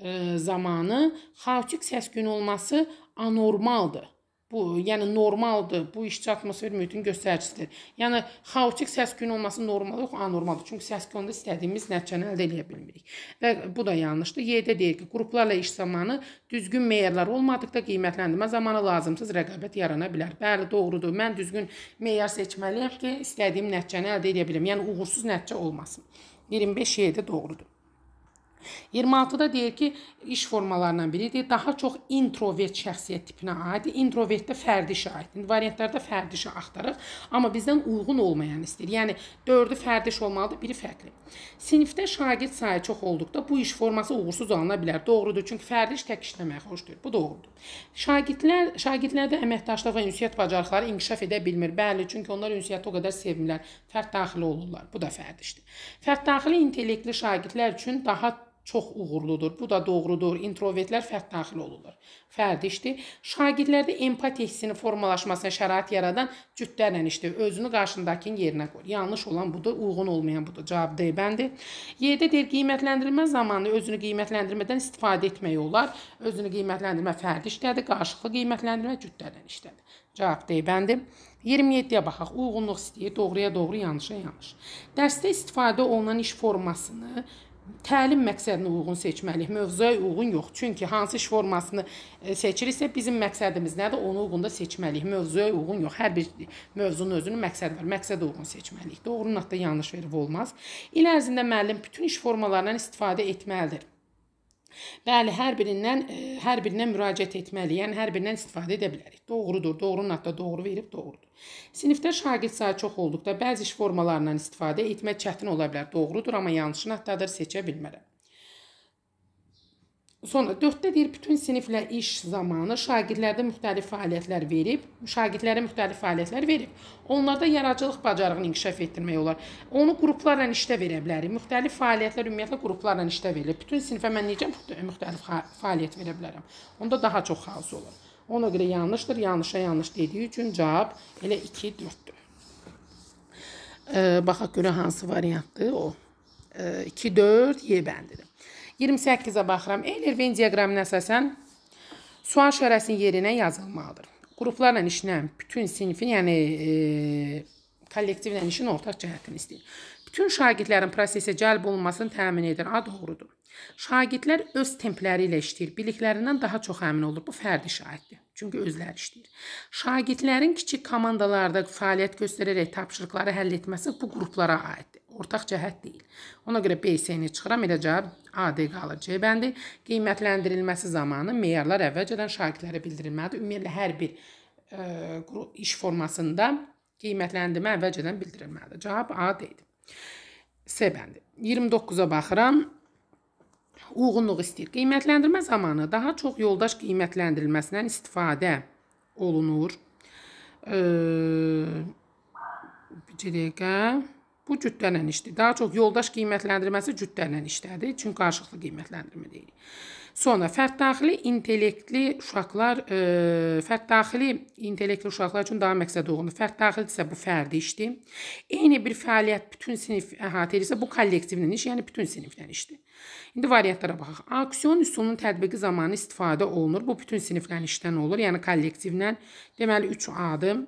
e, zamanı xaotik səs-küy olması anormaldır. Bu, yəni normaldır. Bu işçi atmosfer mühitinin göstəricisidir. Yəni xaotik səs-küyün olması normal yox, anormaldır. Çünki səs-küy onda istədiyimiz nəticəni əldə edə bilmirik. Və bu da yanlışdır. Y-də deyir ki, qruplarla iş zamanı düzgün meyarlar olmadıqda qiymətləndirmə zamanı lazımsız rəqabət yarana bilər. Bəli, doğrudur. Mən düzgün meyar seçməliyəm ki, istədiyim nəticəni əldə edə bilim. Yəni uğursuz nəticə olmasın. 25 Y-də doğrudur. 26-da deyir ki, iş formalarından biridir. Daha çox introvert şəxsiyyət tipinə aiddir. Introvertdə fərdi işə aiddir. Variantlarda fərdi işi axtarırıq, amma bizdən uyğun olmayan istəyir. Yəni 4-ü fərdi iş olmalıdır, biri fərqli. Sinifdə şagird sayı çox olduqda bu iş forması uğursuz olana bilər. Doğrudur, çünki fərdi iş tək işləməyə xoşdur. Bu doğrudur. Şagirdlər şagirdlərdə əməkdaşlıq və ünsiyyət bacarıqları inkişaf edə bilmir. Bəli, çünki onlar ünsiyyəti o qədər sevmirlər. Fərd daxili olurlar. Bu da fərd işdir. Fərd daxili intellektli şagirdlər üçün daha çox uğurludur. Bu da doğrudur. Introvertlər fərd daxil olurlar. Fərd işdir. Şagirdlərdə empati hissinin formalaşmasına şərait yaradan cütlərlə işdir. Özünü qarşındakının yerinə qoy. Yanlış olan budur, uyğun olmayan budur. Cavab D bəndir. Y-də deyir qiymətləndirmə zamanı özünü qiymətləndirmədən istifadə etmək olar. Özünü qiymətləndirmə fərd işdədir, qarşılıqlı qiymətləndirmə cütlərlə işdədir. Cavab D bəndir. 27-yə baxaq. Uyğunluq istəyir, doğruya doğru, yanlışa yanlış. Dərsdə istifadə olunan iş formasını təlim məqsədinə uyğun seçməliyik, mövzuya uyğun yox. Çünki hansı iş formasını e, seçiriksə, bizim məqsədimiz nədir? Ona uyğun da seçməliyik, mövzuya uyğun yox. Hər bir mövzunun özünün məqsədi var. Məqsədə uyğun seçməliyik. Doğrunun haqqında yanlış verib olmaz. İl ərzində müəllim bütün iş formalarından istifadə etməlidir. Bəli, hər birindən e, hər birinə müraciət etməli, yəni hər birindən istifadə edə bilərik. Doğrudur, doğrunun haqqında doğru verib doğrudur. Sinifdə şagird sayı çox olduqda bəzi iş formalarından istifadə etmək çətin ola bilər. Doğrudur, amma yanlışın həttadır, seçə bilmərəm. Sonra 4-də deyir bütün siniflə iş zamanı şagirdlərdə müxtəlif fəaliyyətlər verib, şagirdlərə müxtəlif fəaliyyətlər verib. Onlarda yaradıcılıq bacarığını inkişaf etdirmək olar. Onu qruplarla işdə verə bilərik. Müxtəlif fəaliyyətlər ümumiyyətlə qruplarla işdə verilir. Bütün sinifə mən necə müxtəlif fəaliyyət verə bilərəm? Onda daha çox xaos olur. Ona görə yanlışdır. Yanlışa yanlış dediyi üçün cavab elə 2 4-dür. E, baxaq görə hansı variantdır o. E, 2 4 Y bəndidir. 28-ə baxıram. Eyler-Venn diaqramına əsasən sual şərəsinin yerinə yazılmalıdır. Qruplarla işlən bütün sinfin, yəni e, kollektivlə işin ortaq cəhətini istəyir. Bütün şagirdlərin prosesə cəlb olunmasını təmin edir. A doğrudur. Şagirdlər öz templəri ilə işləyir. Biliklərindən daha çox əmin olur. Bu fərdi şahiddir. Çünki özləri işləyir. Şagirdlərin kiçik komandalarda fəaliyyət göstərərək tapşırıqları həll etməsi bu qruplara aiddir. Ortaq cəhət deyil. Ona görə B hissəni çıxıram, elə cavab AD qalır. C bəndi qiymətləndirilməsi zamanı meyarlar əvvəlcədən şagirdlərə bildirilməlidir. Ümumiyyətlə hər bir ə, e, iş formasında qiymətləndirmə əvvəlcədən bildirilməlidir. Cavab AD-dir. S bəndi. 29-a baxıram uyğunluq istəyir. Qiymətləndirmə zamanı daha çox yoldaş qiymətləndirilməsindən istifadə olunur. E, bir dəqiqə. Bu cütdənən işdir. Daha çox yoldaş qiymətləndirməsi cütdənən işdədir. Çünki qarşılıqlı qiymətləndirmə deyirik. Sonra fərd daxili intellektli uşaqlar, e, fərd daxili intellektli uşaqlar üçün daha məqsəd uyğundur. Fərd daxilidirsə bu fərdi işdir. Eyni bir fəaliyyət bütün sinif əhatə edirsə bu kollektivin işi, yəni bütün siniflərin işidir. İndi variantlara baxaq. Aksiyon üsulunun tətbiqi zamanı istifadə olunur. Bu bütün siniflərin işdən olur, yəni kollektivdən. Deməli 3A-dır.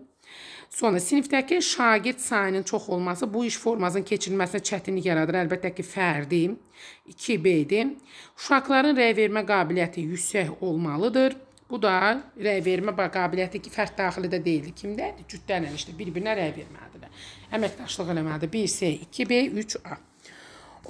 Sonra sinifdəki şagird sayının çox olması bu iş formasının keçirilməsinə çətinlik yaradır. Əlbəttə ki, fərdi 2B-dir. Uşaqların rəy vermə qabiliyyəti yüksək olmalıdır. Bu da rəy vermə qabiliyyəti ki, fərd daxilində deyil, kimdədir? Cütdənlə işte bir-birinə rəy verməlidir. Əməkdaşlıq eləməlidir. 1C, 2B, 3A.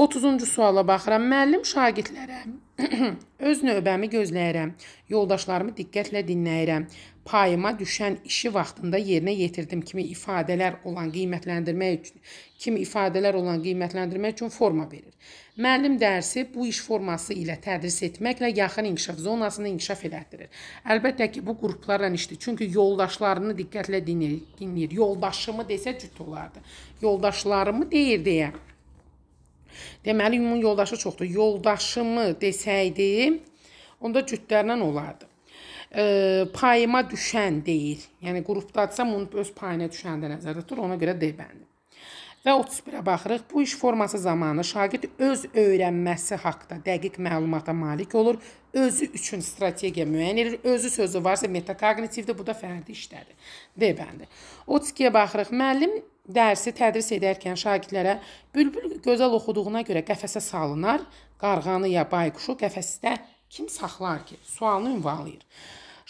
30-cu suala baxıram. Müəllim şagirdlərə öz növbəmi gözləyirəm. Yoldaşlarımı diqqətlə dinləyirəm payıma düşən işi vaxtında yerinə yetirdim kimi ifadələr olan qiymətləndirmək üçün, kimi ifadələr olan qiymətləndirmək üçün forma verir. Müəllim dərsi bu iş forması ilə tədris etməklə yaxın inkişaf zonasını inkişaf elətdirir. Əlbəttə ki, bu qruplarla işdir. Çünki yoldaşlarını diqqətlə dinləyir. dinləyir. Yoldaşımı desə cüt olardı. Yoldaşlarımı deyir deyə. Deməli, ümumi yoldaşı çoxdur. Yoldaşımı desəydi, onda cütlərlə olardı e, payıma düşən deyir. Yəni qrupdadsam onun öz payına düşəni də nəzərdə tutur, ona görə D bəndi. Və 31-ə baxırıq. Bu iş forması zamanı şagird öz öyrənməsi haqqında dəqiq məlumata malik olur, özü üçün strategiya müəyyən edir, özü sözü varsa metakognitivdir, bu da fərdi işdədir. D bəndi. 32-yə baxırıq. Müəllim dərsi tədris edərkən şagirdlərə bülbül gözəl oxuduğuna görə qəfəsə salınar, qarğanı ya bayquşu qəfəsdə kim saxlar ki? sualını ünvanlayır.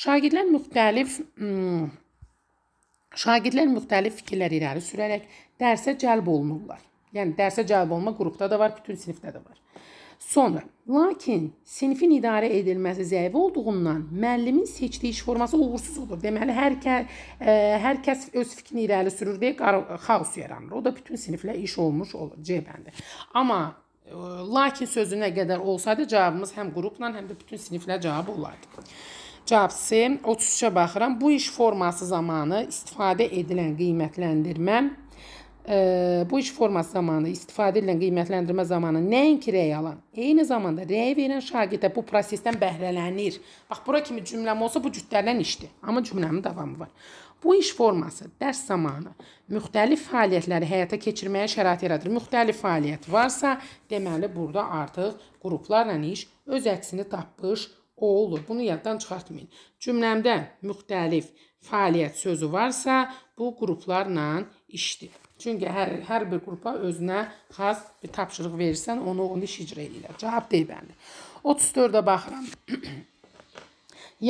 Şagirdlər müxtəlif hmm, şagirdlər müxtəlif fikirlər irəli sürərək dərsə cəlb olunurlar. Yəni dərsə cəlb olma qrupda da var, bütün sinifdə də var. Sonra, lakin sinifin idarə edilməsi zəif olduğundan müəllimin seçdiyi iş forması uğursuz olur. Deməli, hər kə, ə, e, hər kəs öz fikrini irəli sürür deyə xaos yaranır. O da bütün siniflə iş olmuş olur C bəndi. Amma ə, e, lakin sözünə qədər olsaydı cavabımız həm qrupla, həm də bütün siniflə cavab olardı. Cavab C. 33-ə baxıram. Bu iş forması zamanı istifadə edilən qiymətləndirmə Ə, e, bu iş forması zamanı istifadə edilən qiymətləndirmə zamanı nəinki rəy alan, eyni zamanda rəy verən şagird də bu prosesdən bəhrələnir. Bax bura kimi cümləm olsa bu cütdərlən işdir, amma cümləmin davamı var. Bu iş forması dərs zamanı müxtəlif fəaliyyətləri həyata keçirməyə şərait yaradır. Müxtəlif fəaliyyət varsa, deməli burada artıq qruplarla iş öz əksini tapmış O olur. Bunu yaddan çıxartmayın. Cümləmdə müxtəlif fəaliyyət sözü varsa, bu qruplarla işdir. Çünki hər, hər bir qrupa özünə xas bir tapşırıq verirsən, onu onun iş icra edirlər. Cavab deyə bəndi. 34-də baxıram.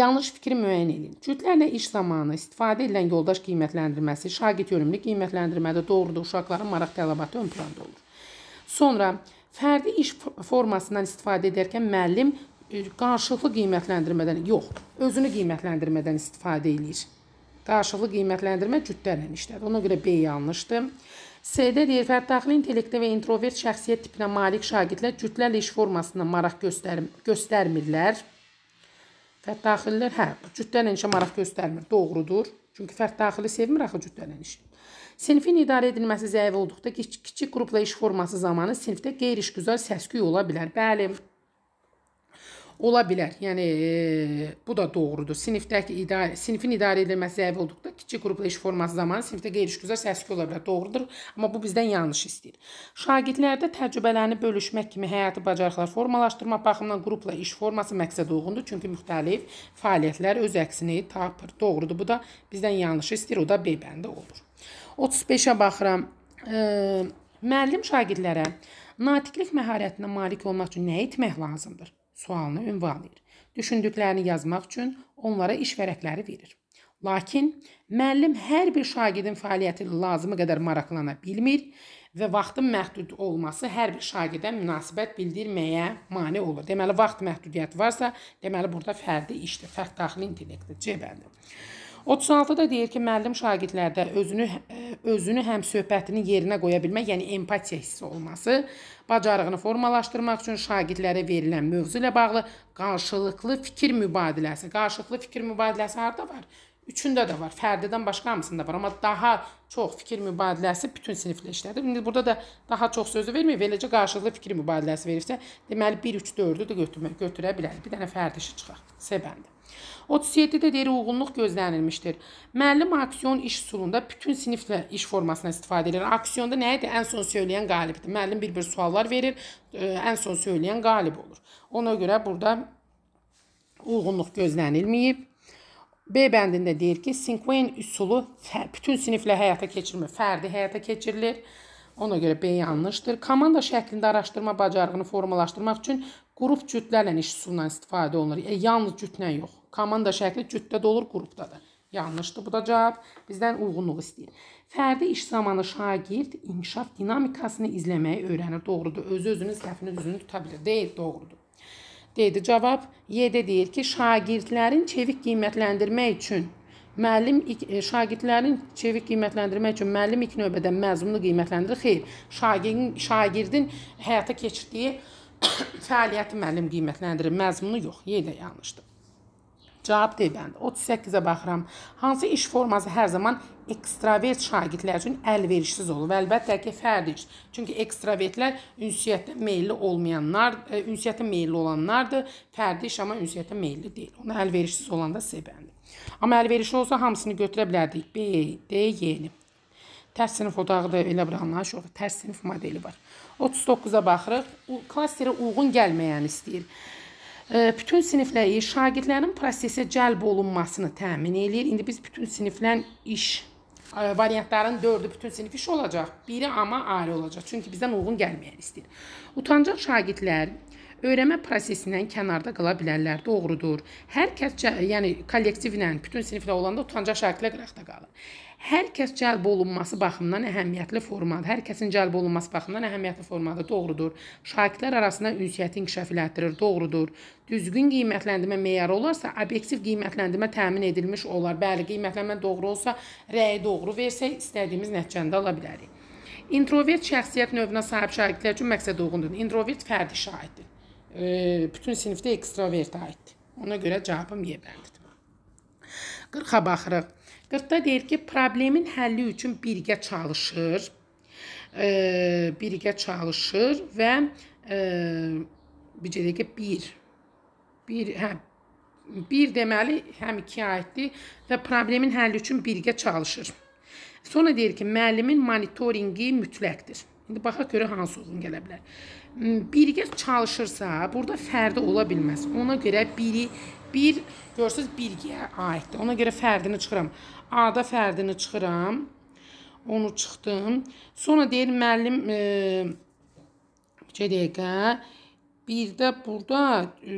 Yanlış fikri müəyyən edin. Cütlərlə iş zamanı istifadə edilən yoldaş qiymətləndirməsi, şagird yönümlü qiymətləndirmədə doğrudur. Uşaqların maraq tələbatı ön planda olur. Sonra fərdi iş formasından istifadə edərkən müəllim E, qarşılıqlı qiymətləndirmədən yox, özünü qiymətləndirmədən istifadə eləyir. Qarşılıqlı qiymətləndirmə cütlərlə işlədir. Ona görə B yanlışdır. S-də deyir, fərd daxili intellektdə və introvert şəxsiyyət tipinə malik şagirdlər cütlərlə iş formasına maraq göstərim, göstərmirlər. Fərd daxillər, hə, cütlərlə işə maraq göstərmir, doğrudur. Çünki fərd daxili sevmir axı cütlərlə işi. Sinfin idarə edilməsi zəif olduqda kiçik qrupla iş forması zamanı sinfdə qeyri-işgüzar səs-küy ola bilər. Bəli ola bilər. Yəni e, bu da doğrudur. Sinifdəki idarə, sinifin idarə edilməsi zəif olduqda kiçik qrupla iş forması zamanı sinifdə qeyri-işgüzar səs-küy ola bilər. Doğrudur, amma bu bizdən yanlış istəyir. Şagirdlərdə təcrübələrini bölüşmək kimi həyati bacarıqlar formalaşdırmaq baxımından qrupla iş forması məqsəd uyğundur, çünki müxtəlif fəaliyyətlər öz əksini tapır. Doğrudur, bu da bizdən yanlış istəyir. O da B bəndi olur. 35-ə baxıram. E, müəllim şagirdlərə natiqlik məharətinə malik olmaq üçün nə etmək lazımdır? sualını ünvanlayır. Düşündüklərini yazmaq üçün onlara iş vərəqləri verir. Lakin müəllim hər bir şagirdin fəaliyyəti ilə lazımı qədər maraqlana bilmir və vaxtın məhdud olması hər bir şagirdə münasibət bildirməyə mane olur. Deməli vaxt məhdudiyyəti varsa, deməli burada fərdi işdir, fərd daxili intellektdir, C bəndidir. 36-da deyir ki, müəllim şagirdlərdə özünü özünü həm söhbətinin yerinə qoya bilmək, yəni empatiya hissi olması, bacarığını formalaşdırmaq üçün şagirdlərə verilən mövzu ilə bağlı qarşılıqlı fikir mübadiləsi. Qarşılıqlı fikir mübadiləsi harda var? Üçündə də var, fərdidən başqa hamısında var, amma daha çox fikir mübadiləsi bütün siniflə işlədir. İndi burada da daha çox sözü vermir, eləcə qarşılıqlı fikir mübadiləsi verirsə, deməli 1 3 4-ü də götürmək, götürə bilər. Bir dənə fərd işi çıxar. C bəndi. 37-də deyir uyğunluq gözlənilmişdir. Müəllim aksion iş üsulunda bütün siniflə iş formasına istifadə edir. Aksionda nə idi? Ən son söyləyən qalibdir. Müəllim bir-bir suallar verir, e, ən son söyləyən qalib olur. Ona görə burada uyğunluq gözlənilməyib. B bəndində deyir ki, Sinquen üsulu bütün siniflə həyata keçirmir, fərdi həyata keçirilir. Ona görə B yanlışdır. Komanda şəklində araşdırma bacarığını formalaşdırmaq üçün qrup cütlərlə iş üsulundan istifadə olunur. E, yalnız cütlə yox. Komanda şəkli cütdədə olur, qrupdadır. Yanlışdır bu da cavab. Bizdən uyğunluq istəyir. Fərdi iş zamanı şagird inkişaf dinamikasını izləməyi öyrənir. Doğrudur. Özü-özünün səhvini düzünü tuta bilir. Deyil, doğrudur. Deyildi cavab. Y-də deyir ki, şagirdlərin çevik qiymətləndirmək üçün Müəllim e, şagirdlərin çevik qiymətləndirmək üçün müəllim ilk növbədə məzmunu qiymətləndirir. Xeyr, şagirdin şagirdin həyata keçirdiyi fəaliyyəti müəllim qiymətləndirir, məzmunu yox. Yenə yanlışdır. Cavab D-bənd. 38-ə e baxıram. Hansı iş forması hər zaman ekstravert şagirdlər üçün əlverişsiz olur? Və əlbəttə ki, fərdi iş. Çünki ekstravertlər e, ünsiyyətə meylli olmayanlar, ünsiyyətə meylli olanlardır. Fərdi iş amma ünsiyyətə meylli deyil. Ona əlverişsiz olanda C bəndi. Amma əlverişli olsa hamısını götürə bilərdik. B, D, Y. Tərs sinif odağıdır, elə bir anlayış yoxdur. Tərs sinif modeli var. 39-a baxırıq. Klastera uyğun gəlməyəni istəyir bütün siniflə e, şagirdlərin prosesə cəlb olunmasını təmin eləyir. İndi biz bütün siniflən iş e, variantların dördü bütün sinif iş olacaq. Biri amma ayrı olacaq. Çünki bizdən uyğun gəlməyəni istəyir. Utancaq şagirdlər öyrənmə prosesindən kənarda qala bilərlər. Doğrudur. Hər kəs, yəni kollektivlə, bütün siniflə olanda utancaq şagirdlər qıraqda qalır hər kəs cəlb olunması baxımından əhəmiyyətli formadır. Hər kəsin cəlb olunması baxımından əhəmiyyətli formadır, doğrudur. Şagirdlər arasında ünsiyyəti inkişaf elətdirir, doğrudur. Düzgün qiymətləndirmə meyarı olarsa, obyektiv qiymətləndirmə təmin edilmiş olar. Bəli, qiymətlənmə doğru olsa, rəyi doğru versək, istədiyimiz nəticəni də ala bilərik. Introvert şəxsiyyət növünə sahib şagirdlər üçün məqsəd uyğundur. Introvert fərdi şahiddir. E, bütün sinifdə ekstrovert aiddir. Ona görə cavabım Y bəndidir. 40-a baxırıq. 40-da deyir ki, problemin həlli üçün birgə çalışır. E, birgə çalışır və e, bircə deyək ki, bir. Bir, hə, bir deməli, həm iki aiddir və problemin həlli üçün birgə çalışır. Sonra deyir ki, müəllimin monitoringi mütləqdir. İndi baxa görə hansı uyğun gələ bilər. Birgə çalışırsa, burada fərdi ola bilməz. Ona görə biri bir görsüz birgəyə aiddir. Ona görə fərdini çıxıram. A-da fərdini çıxıram. Onu çıxdım. Sonra deyir müəllim e, bir dəqiqə bir də burada e,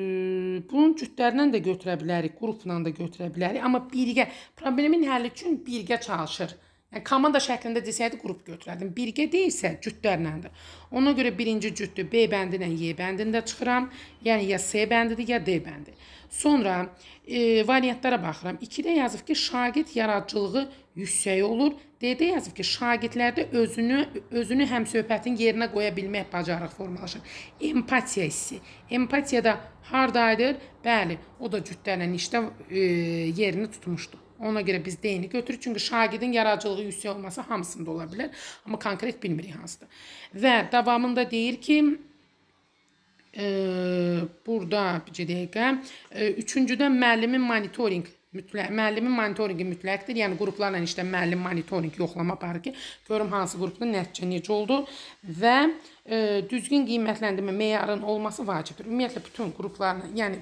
bunun cütlərindən də götürə bilərik, qrupla da götürə bilərik, amma birgə problemin həlli üçün birgə çalışır. Yəni komanda şəklində desəydi qrup götürərdim. Birgə deyilsə cütlərləndir. Ona görə birinci cütdür B bəndi ilə Y bəndində çıxıram. Yəni ya C bəndidir ya D bəndidir. Sonra e, variantlara baxıram. 2-də yazıb ki, şagird yaradıcılığı yüksək olur. D-də yazıb ki, şagirdlərdə özünü özünü həmsöhbətin yerinə qoya bilmək bacarıq formalaşır. Empatiya hissi. Empatiya da hardaydır? Bəli, o da cütdənən işdə e, yerini tutmuşdu. Ona görə biz D-ni götürürük. Çünki şagirdin yaradıcılığı yüksək olması hamısında ola bilər, amma konkret bilmirik hansıdır. Və davamında deyir ki, burada bir dəqiqə. Üçüncüdə müəllimin monitorinq mütləq müəllimin monitorinqi mütləqdir. Yəni qruplarla işlən müəllim monitorinq yoxlama aparır ki, görüm hansı qrupda nəticə necə oldu və e, düzgün qiymətləndirmə meyarının olması vacibdir. Ümumiyyətlə bütün qruplarla, yəni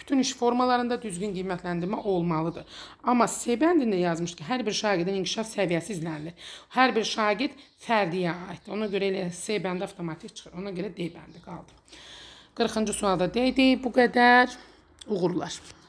Bütün iş formalarında düzgün qiymətləndirmə olmalıdır. Amma C bəndində yazmış ki, hər bir şagirdin inkişaf səviyyəsi izlənilir. Hər bir şagird fərdiyə aiddir. Ona görə elə C bəndi avtomatik çıxır. Ona görə D bəndi qaldı. 40-cı sualda deyildi. Bu qədər. Uğurlar.